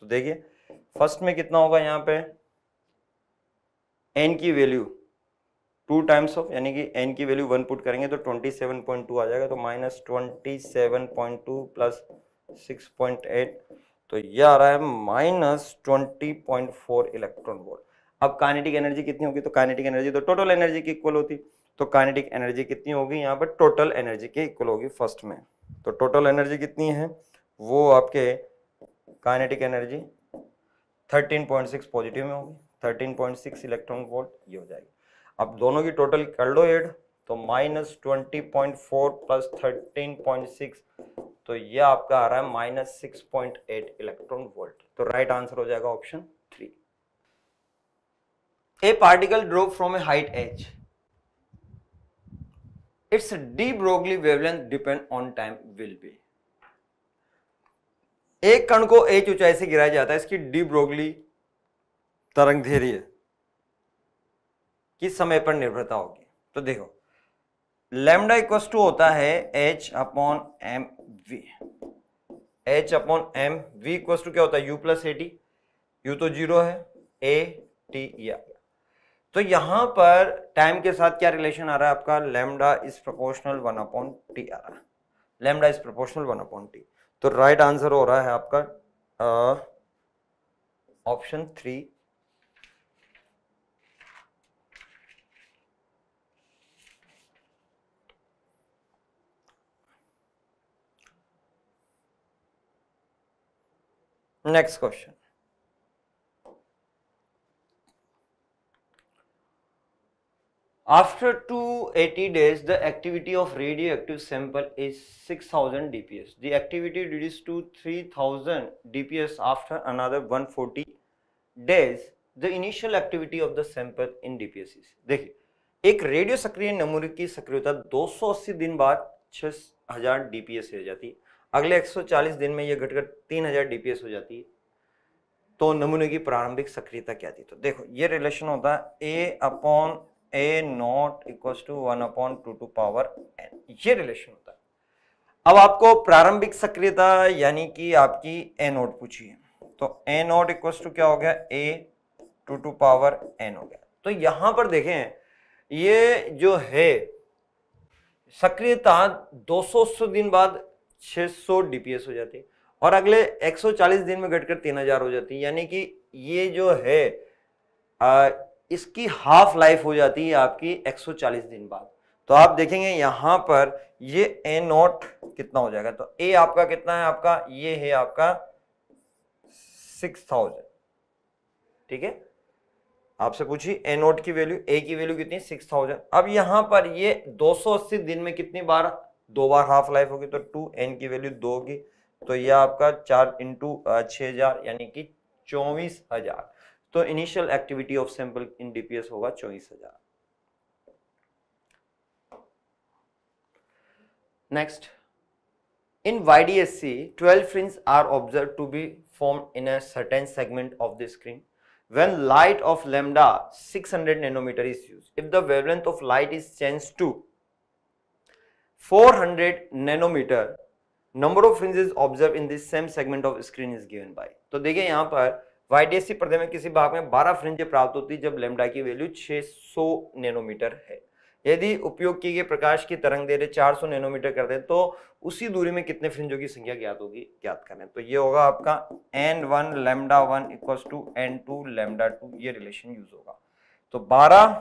तो देखिए फर्स्ट में कितना होगा यहाँ पे एन की वैल्यू टू टाइम्स ऑफ यानी कि एन की वैल्यू वन पुट करेंगे तो ट्वेंटी सेवन पॉइंट टू आ जाएगा तो minus twenty seven point two plus six point eight तो ये आ रहा है minus twenty point four electron volt अब काइनेटिक एनर्जी कितनी होगी तो काइनेटिक एनर्जी तो टोटल एनर्जी की इक्वल होती है तो काइनेटिक एनर्जी कितनी होगी यहाँ पर टोटल एनर्जी के इक्वल होगी फर्स्ट में तो टोटल एनर्जी कितनी है वो आपके काइनेटिक एनर्जी 13.6 पॉजिटिव में होगी 13.6 इलेक्ट्रॉन वोल्ट ये हो जाएगी अब दोनों की टोटल कर लो एड तो minus twenty point four plus thirteen point six तो ये आपका आ रहा है minus six point eight electron volt तो राइट आंसर हो जाएगा option three a particle drop from a height H its de Broglie wavelength depend on time will be एक कण को एक ऊंचाई से गिराया जाता है इसकी डी ब्रोगली तरंग धैर्य किस समय पर निर्भरता होगी तो देखो लेमडा इक्वस टू होता है H upon M V H upon M V equals to क्या होता है U plus A T U तो जीरो है ए टी या तो यहां पर टाइम के साथ क्या रिलेशन आ रहा है आपका lambda is proportional one upon T आ रहा है lambda is proportional one upon T तो राइट right आंसर हो रहा है आपका option three next question After 280 days, the activity of radioactive sample is 6000 dps. The activity reduced to 3000 dps after another 140 days. The initial activity of the sample in dps is. देखिए एक radio सक्रिय नमूने की सक्रियता 280 दिन बाद 6000 dps हो जाती है अगले 140 दिन में यह घटकर 3000 dps हो जाती है तो नमूने की प्रारंभिक सक्रियता क्या थी तो देखो ये रिलेशन होता है A upon A not equals to one upon two to power N ये रिलेशन होता है अब आपको प्रारंभिक सक्रियता यानी कि आपकी ए नोट पूछी है तो ए नॉट इक्वल्स टू क्या हो गया A two to power N हो गया तो यहां पर देखें ये जो है सक्रियता 200 दिन बाद 600 डीपीएस हो जाती है और अगले 140 दिन में घटकर 3000 हो जाती है यानी कि ये जो है आ, इसकी हाफ लाइफ हो जाती है आपकी 140 दिन बाद तो आप देखेंगे यहां पर ये ए नोट कितना हो जाएगा तो ए आपका कितना है आपका ये है आपका 6000 ठीक है आपसे पूछिए ए नोट की वैल्यू ए की वैल्यू कितनी 6000 अब यहां पर ये 280 दिन में कितनी बार दो बार हाफ लाइफ होगी तो टू एन की वैल्यू दो होगी तो यह आपका चार इंटू छः यानी कि चौबीस हजार तो initial activity of sample in DPS होगा चौबीस हजार next in YDSC 12 fringes are observed to be formed in a certain segment of the screen when light of lambda 600 nanometer is used if the wavelength of light is changed to 400 nanometer number of fringes observed in this same segment of screen is given by तो देखिए यहाँ पर YDSC पर्दे में किसी भाग में 12 fringe प्राप्त होती है जब लेमडा की वैल्यू 600 नैनोमीटर है यदि उपयोग किए गए प्रकाश की तरंग दे चार सौ नैनोमीटर कर दे तो उसी दूरी में कितने फ्रिंजों की संख्या ज्ञात होगी ज्ञात करें तो ये होगा आपका N one lambda one equals to N two lambda two ये रिलेशन यूज होगा तो बारह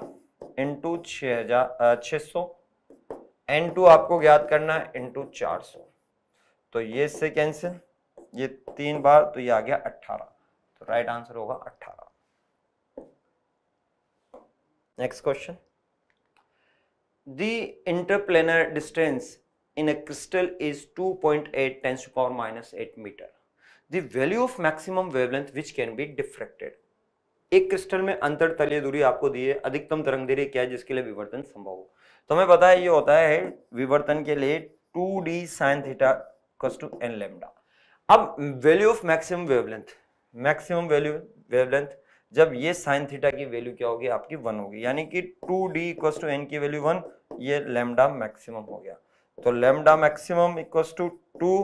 इंटू छः सौ एन टू आपको ज्ञात करना है इंटू चार सौ तो ये इससे कैंसिल ये तीन बार तो ये आ गया अट्ठारह राइट आंसर होगा अट्ठारह next question the interplanar distance in a crystal is 2.8 tens to power minus eight metre the value of maximum wavelength which can be diffracted एक क्रिस्टल में अंतर तलीय दूरी आपको दी है अधिकतम तरंग देरी क्या है जिसके लिए विवर्तन संभव हो तो हमें पता है ये होता है विवर्तन के लिए 2d D sine theta equals to N lambda अब value of maximum wavelength maximum value wavelength जब ये साइन थीटा की वैल्यू क्या होगी आपकी वन होगी यानी कि two D equal to N की वैल्यू वन ये लेमडा मैक्सिमम हो गया तो lambda maximum equal to two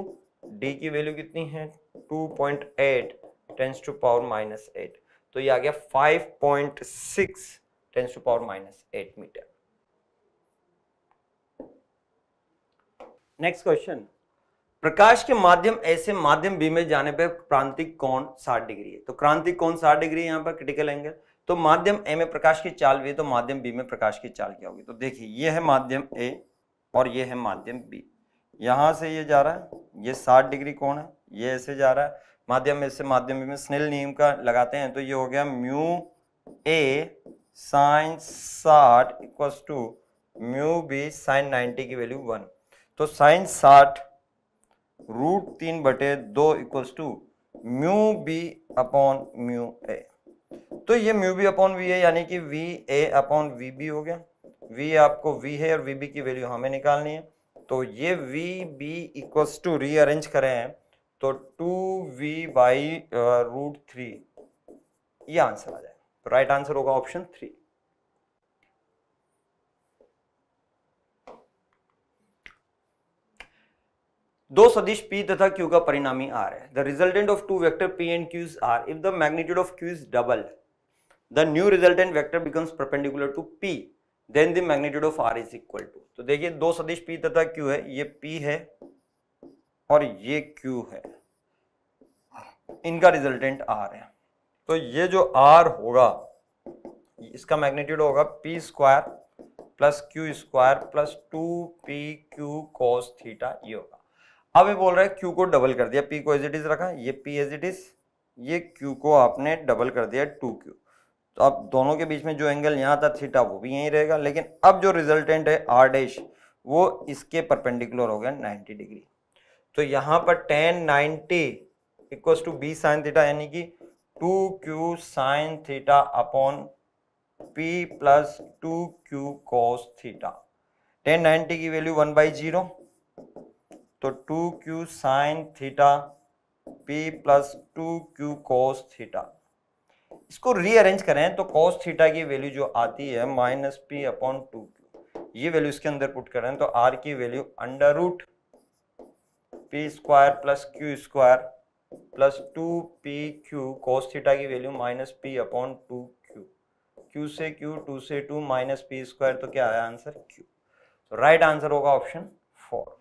D की वैल्यू कितनी है two point eight tens to power minus eight तो ये आ गया five point six tens to power minus eight metre next question प्रकाश के माध्यम ऐसे माध्यम बी में जाने पर क्रांतिक कौन साठ डिग्री है तो क्रांतिक कौन साठ डिग्री है यहाँ पर क्रिटिकल एंगल तो माध्यम ए में प्रकाश की चाल भी है तो माध्यम बी में प्रकाश की चाल क्या होगी तो देखिए ये है माध्यम ए और ये है माध्यम बी यहाँ से ये जा रहा है ये साठ डिग्री कौन है ये ऐसे जा रहा है माध्यम ए से माध्यम बी में स्नेल नियम का लगाते हैं तो ये हो गया म्यू ए साइन साठ equal to mu B sine ninety की वैल्यू वन तो साइन साठ रूट तीन बटे दो equals to mu B upon mu A तो ये mu B upon V A यानी कि V A upon V B हो गया वी आपको वी है और वी बी की वैल्यू हमें निकालनी है तो ये V B equals to rearrange करें हैं तो two V by root three ये आंसर आ जाए राइट आंसर होगा ऑप्शन थ्री दो सदिश p तथा q का परिणामी r है the resultant of two vector p and q are r if the magnitude of q is double the new resultant vector becomes perpendicular to p then the magnitude of r is equal तो देखिए दो सदिश p तथा q है ये p है और ये q है इनका रिजल्टेंट r है तो ये जो r होगा इसका मैग्नीट्यूड होगा P square plus Q square plus two P Q cos theta ये होगा अब ये बोल रहा है क्यू को डबल कर दिया पी को एज इट इज रखा ये पी एज इट इज ये क्यू को आपने डबल कर दिया टू क्यू तो अब दोनों के बीच में जो एंगल यहाँ था थीटा वो भी यहीं रहेगा लेकिन अब जो रिजल्टेंट है आर डैश वो इसके परपेंडिकुलर हो गया 90 डिग्री तो यहाँ पर tan ninety equal to B sine theta यानी कि two Q sine theta upon P plus two Q cos theta tan ninety की वैल्यू वन बाई जीरो तो two Q sine theta P plus two Q cos theta इसको rearrange करें तो cos theta की value जो आती है minus P upon two Q ये वैल्यू इसके अंदर पुट करें तो आर की value under root P square plus Q square plus two P Q cos theta की value minus P upon two Q Q से क्यू टू से two minus P square तो क्या आया आंसर क्यू राइट आंसर होगा option four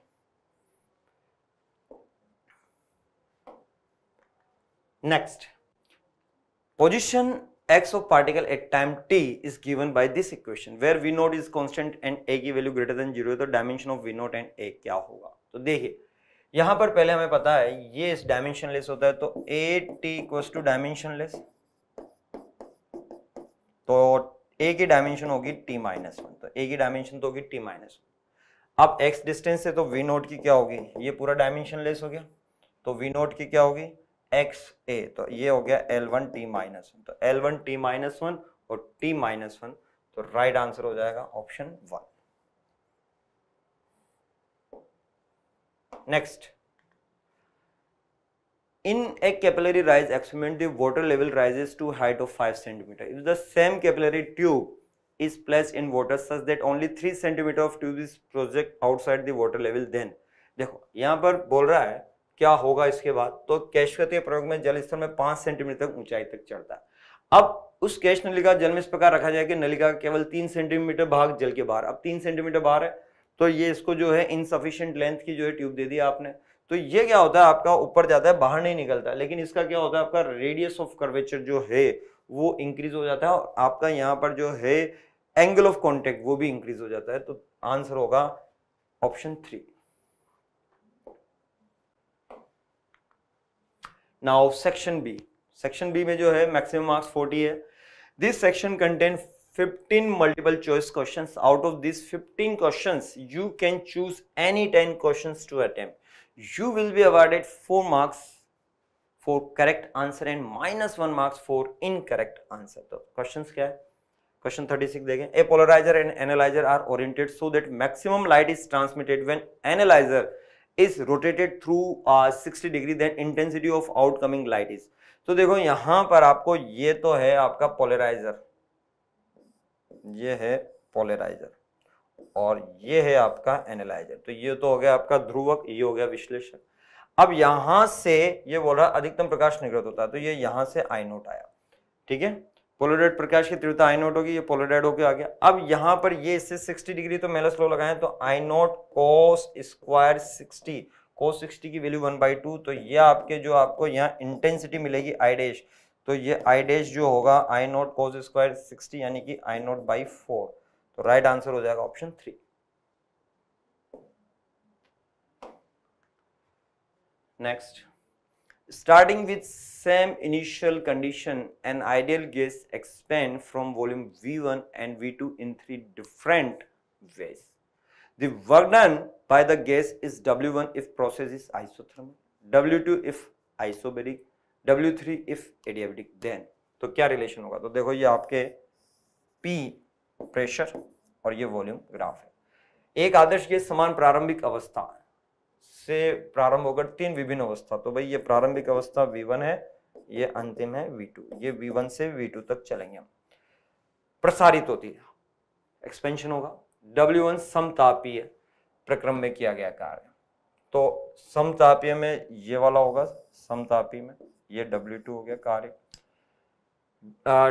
next position X of particle at time T is given by this equation where V not is constant and A की value greater than zero तो dimension of V not and A क्या होगा तो देखिए यहां पर पहले हमें पता है ये इस डायमेंशन लेस होता है तो A T equals to dimensionless तो ए की डायमेंशन होगी टी माइनस वन तो ए की डायमेंशन तो होगी टी माइनस वन अब एक्स डिस्टेंस से तो वी नोट की क्या होगी ये पूरा डायमेंशन लेस हो गया तो वी नोट की क्या होगी एक्स ए तो ये हो गया L one T minus one तो L one T minus one और टी माइनस वन तो राइट आंसर हो जाएगा option one next in a capillary rise experiment water level rises to height of five centimetre if the same capillary tube is place in water such that only three centimetre of tube is project outside the water level then देखो यहां पर बोल रहा है क्या होगा इसके बाद तो कैशवतीय प्रयोग में जल स्तर में पांच सेंटीमीटर तक ऊंचाई तक चढ़ता है अब उस कैश नलिका जल में इस प्रकार रखा जाए कि नलिका केवल तीन सेंटीमीटर भाग जल के बाहर अब तीन सेंटीमीटर बाहर है तो ये इसको जो है इनसफिशियंट लेंथ की जो है ट्यूब दे दिया आपने तो ये क्या होता है आपका ऊपर जाता है बाहर नहीं निकलता लेकिन इसका क्या होता है आपका रेडियस ऑफ कर्वेचर जो है वो इंक्रीज हो जाता है और आपका यहाँ पर जो है एंगल ऑफ कॉन्टेक्ट वो भी इंक्रीज हो जाता है तो आंसर होगा option three now section B section B में जो है मैक्सिमम मार्क्स 40 है this section contain 15 multiple choice questions out of this 15 questions you can choose any 10 questions to attempt you will be awarded 4 marks for correct answer and minus one marks for incorrect answer तो questions क्या है question 36 देखें a polariser and analyser are oriented so that maximum light is transmitted when analyser is rotated through sixty degree then intensity of outcoming light is तो देखो यहां पर आपको ये तो है आपका पोलराइजर ये है पोलराइजर और ये है आपका एनालाइजर तो ये तो हो गया आपका ध्रुवक ये हो गया विश्लेषण अब यहां से ये बोल रहा अधिकतम प्रकाश निगृत होता है तो ये यहां से आई नोट आया ठीक है पोलोराइड प्रकाश की तीव्रता आई नोट होगी ये पोलोराइड होकर आ गया अब यहाँ पर ये इससे 60 डिग्री तो मेलस लो लगाए तो आई नोट कोस स्क्वायर 60 कोस 60 की वैल्यू वन बाई टू तो ये आपके जो आपको यहाँ इंटेंसिटी मिलेगी आई डैश तो ये आई डैश जो होगा आई नोट कोस स्क्वायर 60 यानी कि आई नोट बाई फोर तो राइट आंसर हो जाएगा option three next Starting with same initial condition, an ideal gas expand from volume V1 and V2 in three different ways. The work done by the gas is W1 if process is isothermal, W2 if isobaric, W3 if adiabatic. Then to kya relation hoga to dekho ye aapke P pressure और ये volume graph है एक आदर्श gas समान प्रारंभिक अवस्था है से प्रारंभ होकर तीन विभिन्न अवस्था तो भाई ये प्रारंभिक अवस्था V1 है ये अंतिम है V2 ये V1 से V2 तक चलेंगे हम प्रसारित होती है एक्सपेंशन होगा W1 समतापीय प्रक्रम में किया गया कार्य तो समतापीय में ये वाला होगा समतापी में ये W2 हो गया कार्य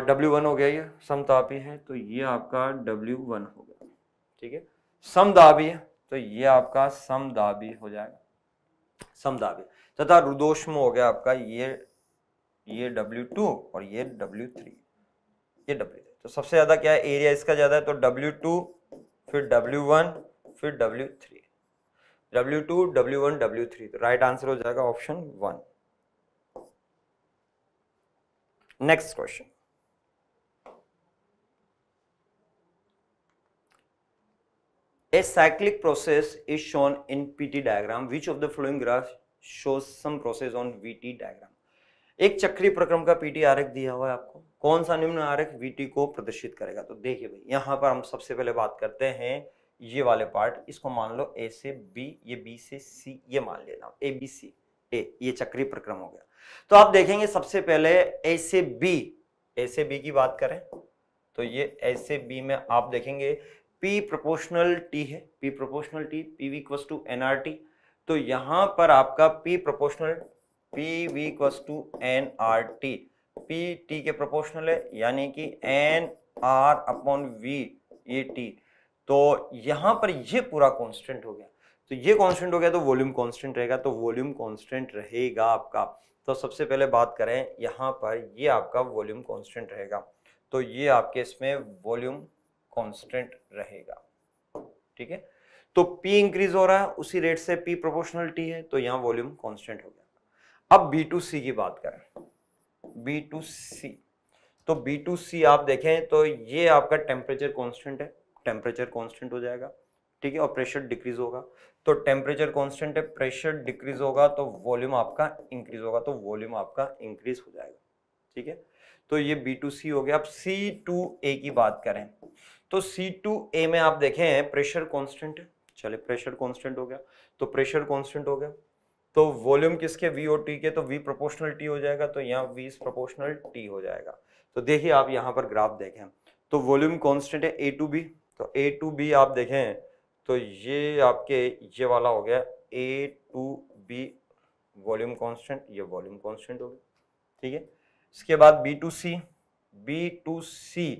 डब्ल्यू वन हो गया ये समतापी है तो ये आपका डब्ल्यू वन हो गया ठीक है समदाबी है तो ये आपका समदाबी हो जाएगा समद तथा गया तथा रुदोष्म हो गया आपका ये ये डब्ल्यू टू और ये डब्ल्यू थ्री ये डब्ल्यू तो सबसे ज़्यादा क्या है एरिया इसका ज़्यादा है तो डब्ल्यू टू फिर डब्ल्यू वन फिर W three W two W one W three तो राइट आंसर हो जाएगा option one next question A cyclic process is shown in PT diagram. Which of the following graph shows some process on VT diagram? एक चक्रीय प्रक्रम का PT आरेख दिया हुआ है आपको कौन सा निम्न आरेख वीटी को प्रदर्शित करेगा तो देखिए भाई यहाँ पर हम सबसे पहले बात करते हैं ये वाले पार्ट इसको मान लो ए से बी ये बी से सी ये मान लेना ए बी सी ए ये चक्रीय प्रक्रम हो गया तो आप देखेंगे सबसे पहले ए से बी ए से बी की बात करें तो ये ए से बी में आप देखेंगे पी प्रोपोर्शनल टी है P proportional T P V equals to N R T तो यहाँ पर आपका P proportional P V equals to N R T P T के प्रोपोर्शनल है यानी कि एन आर अपॉन वी ये टी तो यहाँ पर ये पूरा कांस्टेंट हो गया तो ये कांस्टेंट हो गया तो वॉल्यूम कांस्टेंट रहेगा तो वॉल्यूम कांस्टेंट रहेगा आपका तो सबसे पहले बात करें यहाँ पर ये आपका वॉल्यूम कांस्टेंट रहेगा तो ये आपके इसमें वॉल्यूम कांस्टेंट रहेगा ठीक है तो P इंक्रीज हो रहा है उसी रेट से P प्रोपोर्शनल T है तो यहां वॉल्यूम कांस्टेंट हो गया अब बी टू सी की बात करें बी टू सी तो बी टू सी आप देखें तो ये आपका टेम्परेचर कांस्टेंट है टेम्परेचर कांस्टेंट हो जाएगा ठीक है और प्रेशर डिक्रीज होगा तो टेम्परेचर कांस्टेंट है प्रेशर डिक्रीज होगा तो वॉल्यूम आपका इंक्रीज होगा तो वॉल्यूम आपका इंक्रीज हो जाएगा ठीक है तो ये बी टू सी हो गया अब सी टू ए की बात करें तो सी टू ए में आप देखें प्रेशर कॉन्स्टेंट है चले प्रेशर कॉन्स्टेंट हो गया तो प्रेशर कॉन्स्टेंट हो गया तो वॉल्यूम किसके वी और टी के तो वी प्रोपोर्शनल टी हो जाएगा तो यहाँ वी प्रोपोर्शनल टी हो जाएगा तो देखिए आप यहाँ पर ग्राफ देखें तो वॉल्यूम कॉन्स्टेंट है ए टू बी तो ए टू बी आप देखें तो ये आपके ये वाला हो गया A to B volume constant ये वॉल्यूम कांस्टेंट हो गया ठीक है इसके बाद B to C B to C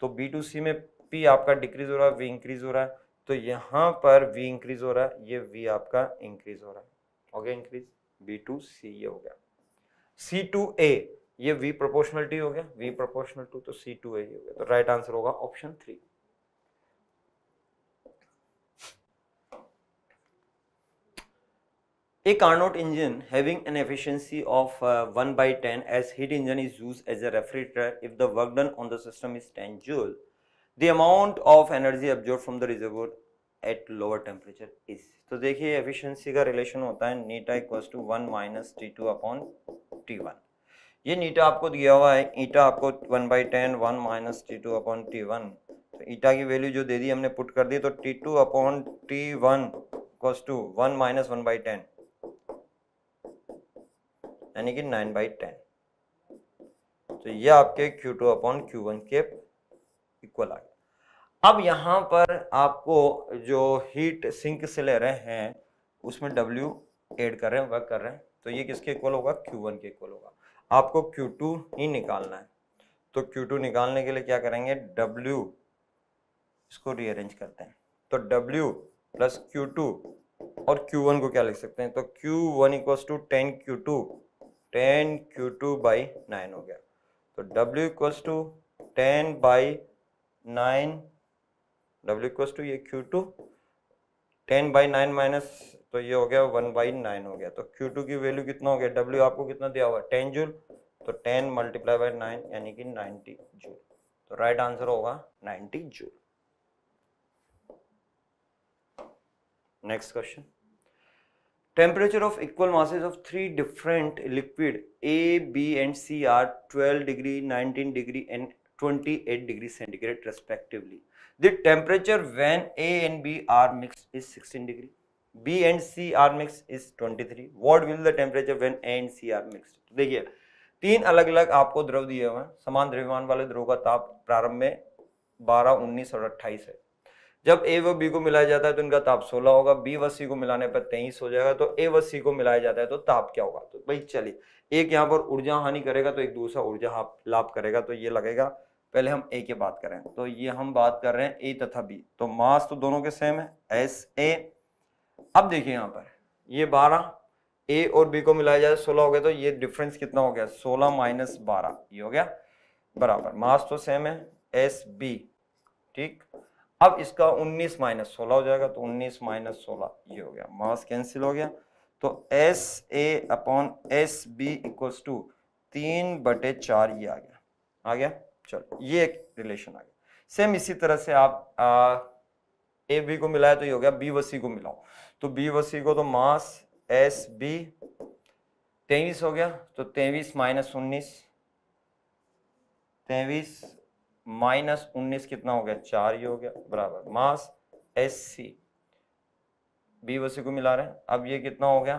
तो बी टू सी में पी आपका डिक्रीज हो रहा है वी इंक्रीज हो रहा है तो यहाँ पर वी इंक्रीज हो रहा है ये वी आपका इंक्रीज हो रहा है हो गया इंक्रीज बी टू सी ये हो गया सी टू ए ये वी प्रोपोर्शनल टी हो गया वी प्रोपोर्शनल टू तो सी टू ए हो गया तो राइट आंसर होगा option three A Carnot engine having an efficiency of uh, 1 by 10 as heat engine is used as a refrigerator if the work done on the system is 10 joule the amount of energy absorb from the reservoir at lower temperature is तो देखिए efficiency का relation होता है eta equal to one minus T two upon T one ये eta आपको दिया हुआ है ईटा आपको one by ten one minus T two upon T one तो ईटा की वैल्यू जो दे दी हमने पुट कर दी तो T two upon T one equals to one minus one by ten यानी कि नाइन बाई टेन तो ये आपके Q2 two upon Q one के इक्वल आ गया अब यहाँ पर आपको जो हीट सिंक से ले रहे हैं उसमें W ऐड कर रहे हैं वर्क कर रहे हैं तो ये किसके इक्वल होगा Q1 के इक्वल होगा आपको Q2 ही निकालना है तो Q2 निकालने के लिए क्या करेंगे W इसको रीअरेंज करते हैं तो W प्लस Q2 और Q1 को क्या लिख सकते हैं तो Q1 one equals to ten Q two ten Q two by nine हो गया तो W equals to ten by nine W equal to ये Q two ten by nine minus तो ये हो गया वन बाई नाइन हो गया तो क्यू टू की वैल्यू कितना हो गया डब्ल्यू आपको कितना दिया हुआ टेन जूल तो टेन मल्टीप्लाई बाई नाइन यानी कि नाइन्टी जूल तो राइट आंसर होगा ninety joule next question temperature of equal masses of three different liquid A B and C are 12 degree 19 degree and 28 degree centigrade respectively. The temperature when A and B are mixed is 16 degree, B and C are mixed is 23. What will the temperature when A and C are mixed? देखिए तीन अलग अलग आपको द्रव दिए हुए हैं समान द्रव्यमान वाले द्रव का ताप प्रारंभ में 12, 19 और 28 है जब ए व बी को मिलाया जाता है तो इनका ताप 16 होगा बी व सी को मिलाने पर 23 हो जाएगा तो ए व सी को मिलाया जाता है तो ताप क्या होगा तो भाई चलिए एक यहाँ पर ऊर्जा हानि करेगा तो एक दूसरा ऊर्जा लाभ करेगा तो ये लगेगा पहले हम ए की बात करें तो ये हम बात कर रहे हैं ए तथा बी तो मास तो दोनों के सेम है एस ए अब देखिए यहाँ पर ये बारह ए और बी को मिलाया जाए सोलह हो गया तो ये डिफरेंस कितना हो गया सोलह माइनस बारह ये हो गया बराबर मास तो सेम है एस बी ठीक अब इसका 19 माइनस सोलह हो जाएगा तो 19 माइनस सोलह ये हो गया मास कैंसिल हो गया तो S A upon S B equals to तीन बटे चार ये आ गया आ गया चलो ये एक रिलेशन आ गया सेम इसी तरह से आप ए बी को मिलाया तो ये हो गया बी व सी को मिलाओ तो बी व सी को तो मास एस बी तेईस हो गया तो तेईस माइनस उन्नीस तेईस माइनस उन्नीस कितना हो गया चार ही हो गया बराबर मास एस सी बी वसी को मिला रहे हैं अब ये कितना हो गया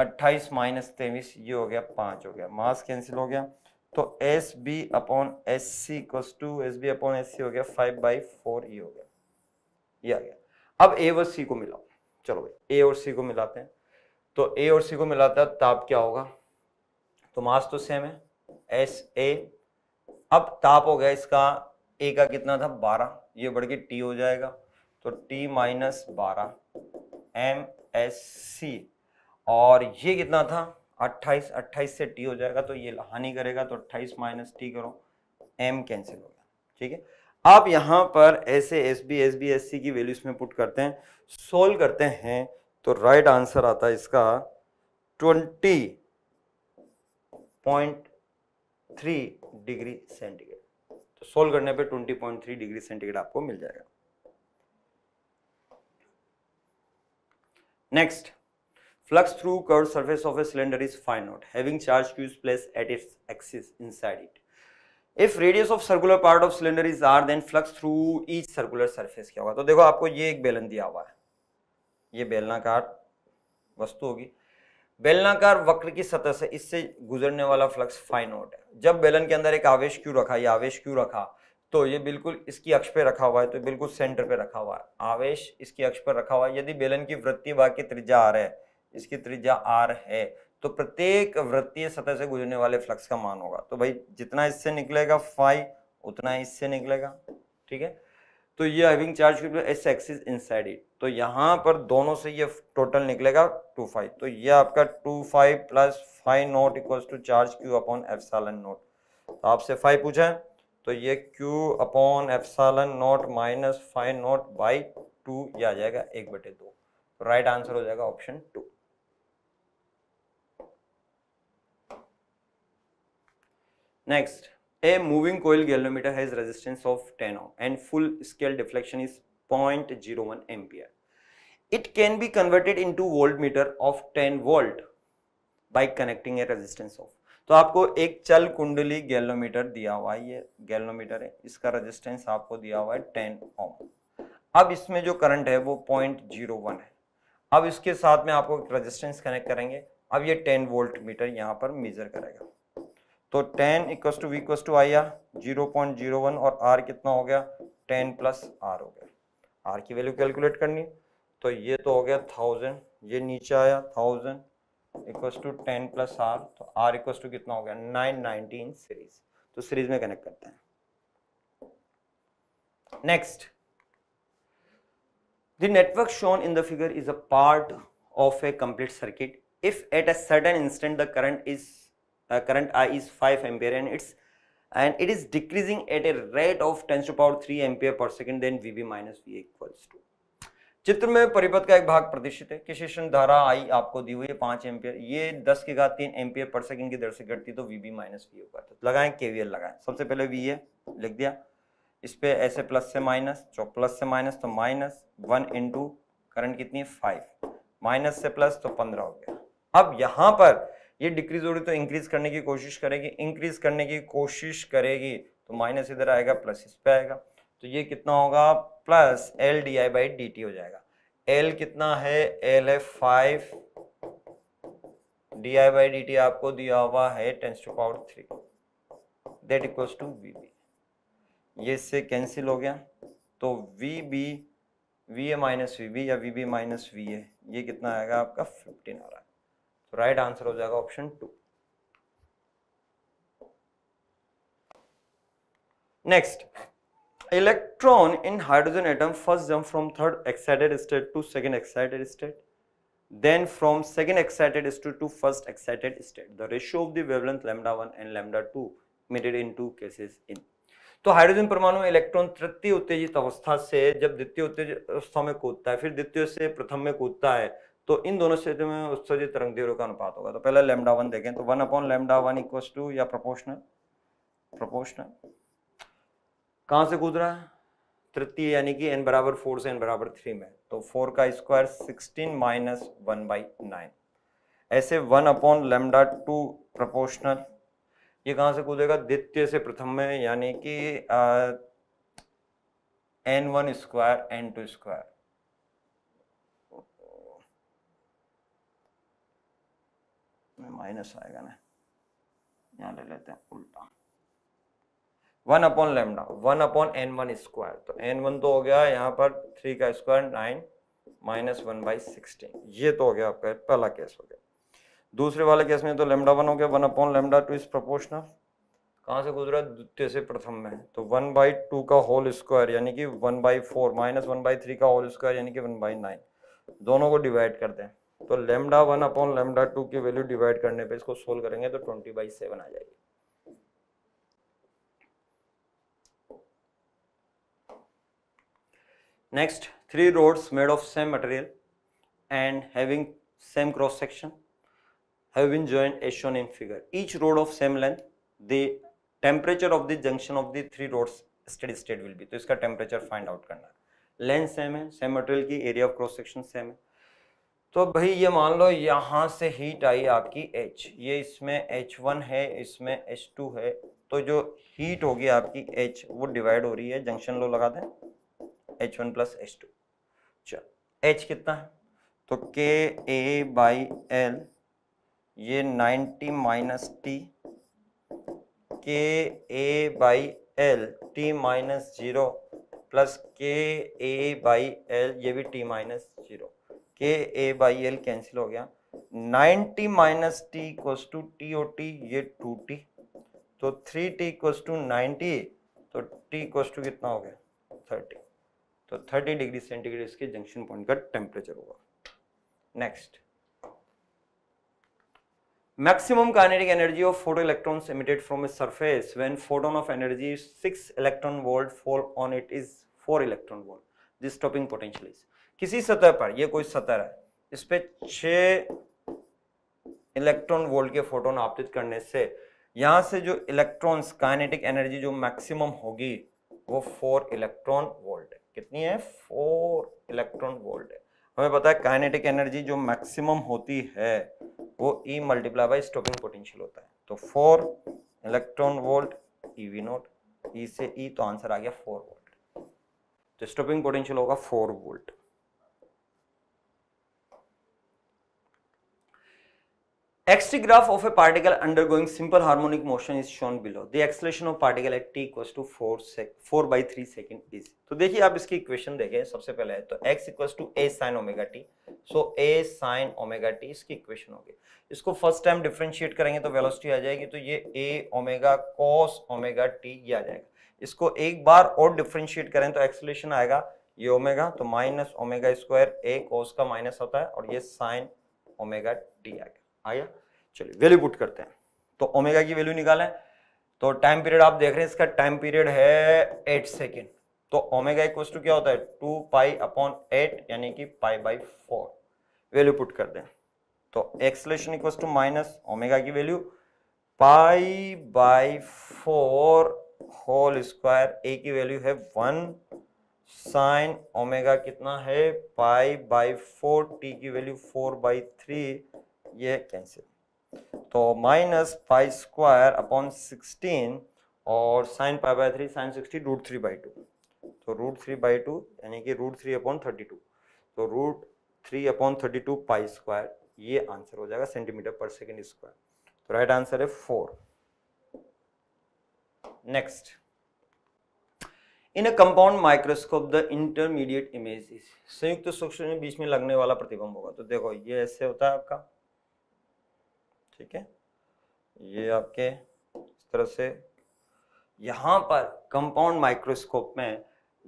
अट्ठाईस माइनस तेईस ये हो गया पांच हो गया मास कैंसिल हो गया तो S B upon S C equals to S B upon S C हो गया फाइव बाई फोर ये हो गया ये आ गया अब ए व सी को मिलाओ चलो ए और सी को मिलाते हैं तो ए और सी को मिलाते हैं ताप क्या होगा तो मास तो सेम है एस ए अब ताप हो गया इसका ए का कितना था बारह ये बढ़ के टी हो जाएगा तो टी माइनस बारह एम एस सी और ये कितना था अट्ठाईस अट्ठाईस से टी हो जाएगा तो ये हानि करेगा तो अट्ठाईस माइनस टी करो एम कैंसिल हो गया ठीक है आप यहां पर ऐसे S B S B S C की वैल्यू इसमें पुट करते हैं सोल्व करते हैं तो राइट आंसर आता है इसका ट्वेंटी पॉइंट 20.3 डिग्री सेंटीग्रेड तो सोल्व करने पे 20.3 डिग्री सेंटीग्रेड आपको मिल जाएगा next flux through curve surface of a cylinder is phi nought having charge Q is placed at its axis inside it if radius of circular part of cylinder is R then flux through each circular surface क्या होगा तो देखो आपको ये एक बेलन दिया हुआ है ये बेलनाकार वस्तु होगी बेलनाकार वक्र की सतह से इससे गुजरने वाला फ्लक्स फाइन नोट है जब बेलन के अंदर एक आवेश क्यों रखा या आवेश क्यों रखा तो ये बिल्कुल इसकी अक्ष पे रखा हुआ है तो बिल्कुल सेंटर पे रखा हुआ है आवेश इसकी अक्ष पर रखा हुआ है यदि बेलन की वृत्तीय भाग की त्रिज्या आर है इसकी त्रिज्या आर है तो प्रत्येक वृत्तीय सतह से गुजरने वाले फ्लक्स का मान होगा तो भाई जितना इससे निकलेगा फाइव उतना इससे निकलेगा ठीक है तो ये having charge as axis inside it तो यहाँ पर दोनों से ये टोटल निकलेगा टू फाइव तो ये आपका two five plus five nought equal to charge Q upon epsilon nought तो आपसे फाइव पूछा तो ये Q upon epsilon nought minus five nought by two ये आ जाएगा एक बटे दो तो राइट आंसर हो जाएगा option two next A moving coil galvanometer has resistance of 10 ohm and full scale deflection is 0.01 ampere. It can be converted into voltmeter of 10 volt by connecting a resistance of. तो आपको एक चल कुंडली galvanometer दिया हुआ है ये galvanometer है इसका रेजिस्टेंस आपको दिया हुआ है 10 ओम अब इसमें जो करंट है वो 0.01 है अब इसके साथ में आपको रेजिस्टेंस कनेक्ट करेंगे अब ये 10 वोल्ट मीटर यहाँ पर मेजर करेगा तो ten equals to V two I R zero point zero one और आर कितना हो गया टेन प्लस आर हो गया आर की वैल्यू कैलकुलेट करनी तो ये तो हो गया थाउजेंड ये नीचे आया thousand equals to ten plus R तो आर इक्वस टू कितना हो गया नाइन नाइनटीन सीरीज तो सीरीज में कनेक्ट करते हैं next the network shown in the figure is a part of a complete circuit if at a sudden instant the current is uh, current I is 5 ampere and it's and it is decreasing at a rate of 10 to power 3 ampere per second then VB minus V equals to चित्र में परिपथ का एक भाग प्रदर्शित है कि शेषण धारा आई आपको दी हुई है पांच एम्पियर ये दस के घात तीन एम्पियर पर सेकंड की दर से घटती तो वी बी माइनस वी होगा तो लगाएं केवीएल लगाएं सबसे पहले वी ए लिख दिया इस पे ऐसे प्लस से माइनस जो प्लस से माइनस तो माइनस वन इंटू करंट कितनी है फाइव माइनस से प्लस तो पंद्रह हो गया अब यहां पर ये डिक्रीज हो रही तो इंक्रीज करने की कोशिश करेगी इंक्रीज करने की कोशिश करेगी तो माइनस इधर आएगा प्लस इस पर आएगा तो ये कितना होगा plus L D I by D T हो जाएगा एल कितना है एल है five D I by D T आपको दिया हुआ है tens to power three that equals to V B ये इससे कैंसिल हो गया तो V B V A minus V B या V B minus V A ये कितना आएगा आपका फिफ्टीन आ रहा है राइट आंसर हो जाएगा option two next electron in hydrogen atom first jump from third excited state to second excited state then from second excited state to first excited state the ratio of the wavelength lambda 1 and lambda 2 made in two cases in तो hydrogen परमाणु electron तृतीय उत्तेजित अवस्था से जब द्वितीय उत्तेजित अवस्था में कूदता है फिर द्वितीय से प्रथम में कूदता है तो इन दोनों स्थितियों में उत्सर्जित तरंग दैर्घ्य का अनुपात होगा तो पहले लेमडा वन देखें तो one upon lambda one equal to या प्रपोर्शनल प्रपोर्शनल कहाँ से कूद रहा है तृतीय यानी कि एन बराबर फोर से एन बराबर थ्री में तो फोर का square sixteen minus one by nine ऐसे one upon lambda two proportional ये कहाँ से कूदेगा द्वितीय से प्रथम में यानी कि N one square N two square में माइनस आएगा ना यहाँ ले लेते हैं उल्टा one upon lambda one upon N one square तो एन वन तो हो गया यहाँ पर थ्री का square nine minus one by sixteen ये तो हो गया आपका पहला केस हो गया दूसरे वाले केस में तो लेमडा वन हो गया one upon lambda two is proportional कहाँ से गुजरा द्वितीय से प्रथम में तो वन बाई टू का होल स्क्वायर यानी कि one by four minus one by three का होल स्क्वायर यानी कि वन बाई नाइन दोनों को डिवाइड करते हैं तो lambda one upon lambda two की वैल्यू डिवाइड करने पे इसको सोल्व करेंगे तो ट्वेंटी बाई सेवन आ जाएगी next three rods made of same material and having same cross section have been join a shown in figure each rod of same length the temperature of the junction of the three rods steady state will be तो इसका temperature find out करना length same है same material की area of cross section same है तो भाई ये मान लो यहाँ से हीट आई आपकी H ये इसमें H1 है इसमें H2 है तो जो हीट होगी आपकी H वो डिवाइड हो रही है जंक्शन लो लगा दें H1 one plus H two H कितना है तो के ए बाई एल ये 90 minus T K A by L T minus zero plus K A by L ये भी टी माइनस जीरो के ए बाई एल कैंसिल हो गया 90 minus T equals to T O T ये 2t तो 3t T equals to ninety तो t equals to कितना हो गया 30 तो 30 डिग्री सेंटीग्रेड इसके जंक्शन पॉइंट का टेम्परेचर होगा next maximum kinetic energy of photo electrons emitted from a surface when photon of energy six electron volt fall on it is four electron volt this stopping potential is किसी सतह पर ये कोई सतह है इस पर छ इलेक्ट्रॉन वोल्ट के फोटोन आपतित करने से यहाँ से जो इलेक्ट्रॉन काइनेटिक एनर्जी जो मैक्सिमम होगी वो फोर इलेक्ट्रॉन वोल्ट है कितनी है फोर इलेक्ट्रॉन वोल्ट है हमें पता है काइनेटिक एनर्जी जो मैक्सिमम होती है वो E multiply by stopping potential होता है तो four electron volt E V nought E से ई e तो आंसर आ गया फोर वोल्ट तो स्टोपिंग पोटेंशियल होगा four volt xt of a particle undergoing simple harmonic motion is shown below the acceleration of particle at t equals to 4 sec 4 by 3 second is तो देखिए आप इसकी equation देखें सबसे पहले है तो x equals to a sin omega t so A sine omega t इसकी इक्वेशन होगी इसको फर्स्ट टाइम डिफ्रेंशिएट करेंगे तो वेलोसिटी आ जाएगी तो ये a omega cos omega T ये आ जाएगा इसको एक बार और डिफरेंशिएट करें तो एक्सलेशन आएगा ये ओमेगा तो minus omega square A cos का माइनस होता है और ये साइन ओमेगा टी आ गया आ हाँ गया चलिए वैल्यू पुट करते हैं तो ओमेगा की वैल्यू निकालें तो टाइम पीरियड आप देख रहे हैं इसका टाइम पीरियड है एट सेकेंड तो ओमेगा इक्व टू क्या होता है टू पाई अपॉन एट यानी कि pi by four value put कर दें तो acceleration equal to minus omega की value pi by four whole square A की वैल्यू है वन साइन ओमेगा कितना है पाई बाई फोर टी की वैल्यू फोर बाई थ्री ये कैंसिल तो minus five square upon sixteen और sign five by three sine sixty root three by two तो root three by two यानी कि root three upon thirty two तो root three upon thirty two pi square ये answer हो जाएगा centimetre पर second square तो राइट आंसर है four next in a compound microscope the intermediate image संयुक्त सूक्ष्म बीच में लगने वाला प्रतिबंध होगा तो देखो ये ऐसे होता है आपका ठीक है ये आपके इस तरह से यहाँ पर कंपाउंड माइक्रोस्कोप में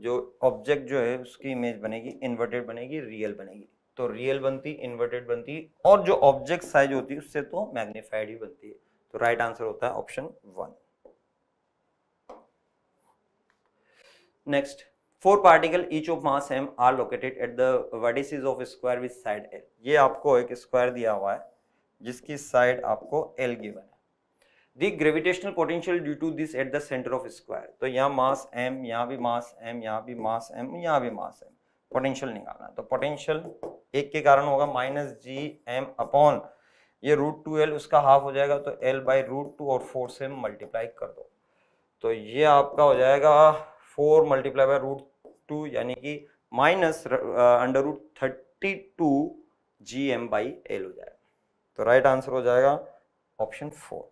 जो ऑब्जेक्ट जो है उसकी इमेज बनेगी इन्वर्टेड बनेगी रियल बनेगी तो रियल बनती इन्वर्टेड बनती और जो ऑब्जेक्ट साइज होती है उससे तो मैग्नीफाइड ही बनती है तो राइट आंसर होता है option one next four particle each of mass M are located at the vertices of square with side L ये आपको एक स्क्वायर दिया हुआ है जिसकी साइड आपको एल गिवन है the gravitational potential due to this at the centre of square तो यहाँ मास एम यहाँ भी मास एम यहाँ भी मास एम यहाँ भी मास एम पोटेंशियल निकालना तो पोटेंशियल एक के कारण होगा माइनस जी एम अपॉन ये रूट टू एल उसका हाफ हो जाएगा तो एल बाई रूट टू और फोर से मल्टीप्लाई कर दो तो ये आपका हो जाएगा four multiply by root two यानी कि minus under root thirty two G M by L हो जाएगा तो राइट right आंसर हो जाएगा option four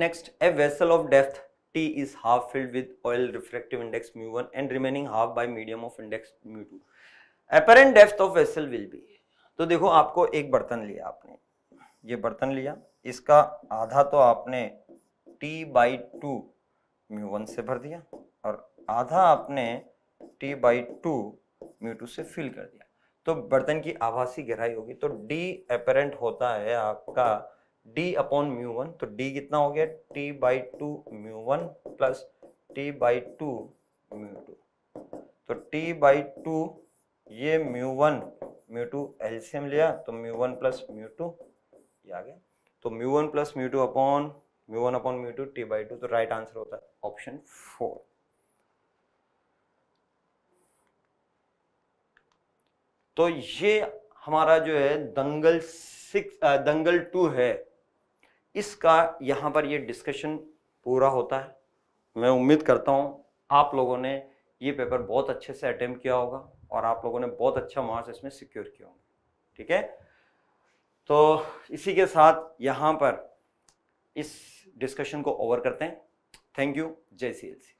next a vessel of depth T is half filled with oil refractive index mu one and remaining half by medium of index mu two apparent depth of vessel will be तो देखो आपको एक बर्तन लिया आपने ये बर्तन लिया इसका आधा तो आपने T by two mu one से भर दिया और आधा आपने T by two mu two से फिल कर दिया तो बर्तन की आभासी गहराई होगी तो डी अपेरेंट होता है आपका डी अपॉन म्यू वन तो डी कितना हो गया T by two mu one plus T by two mu two तो टी बाई टू ये mu one mu two LCM लिया तो mu one plus mu two ये आ गया तो mu one plus mu two upon mu one upon mu two T by two तो right answer होता है ऑप्शन फोर तो ये हमारा जो है दंगल सिक्स दंगल टू है इसका यहाँ पर ये डिस्कशन पूरा होता है मैं उम्मीद करता हूँ आप लोगों ने ये पेपर बहुत अच्छे से अटैम्प्ट किया होगा और आप लोगों ने बहुत अच्छा मार्क्स इसमें सिक्योर किया होगा ठीक है तो इसी के साथ यहाँ पर इस डिस्कशन को ओवर करते हैं थैंक यू जय सी एल सी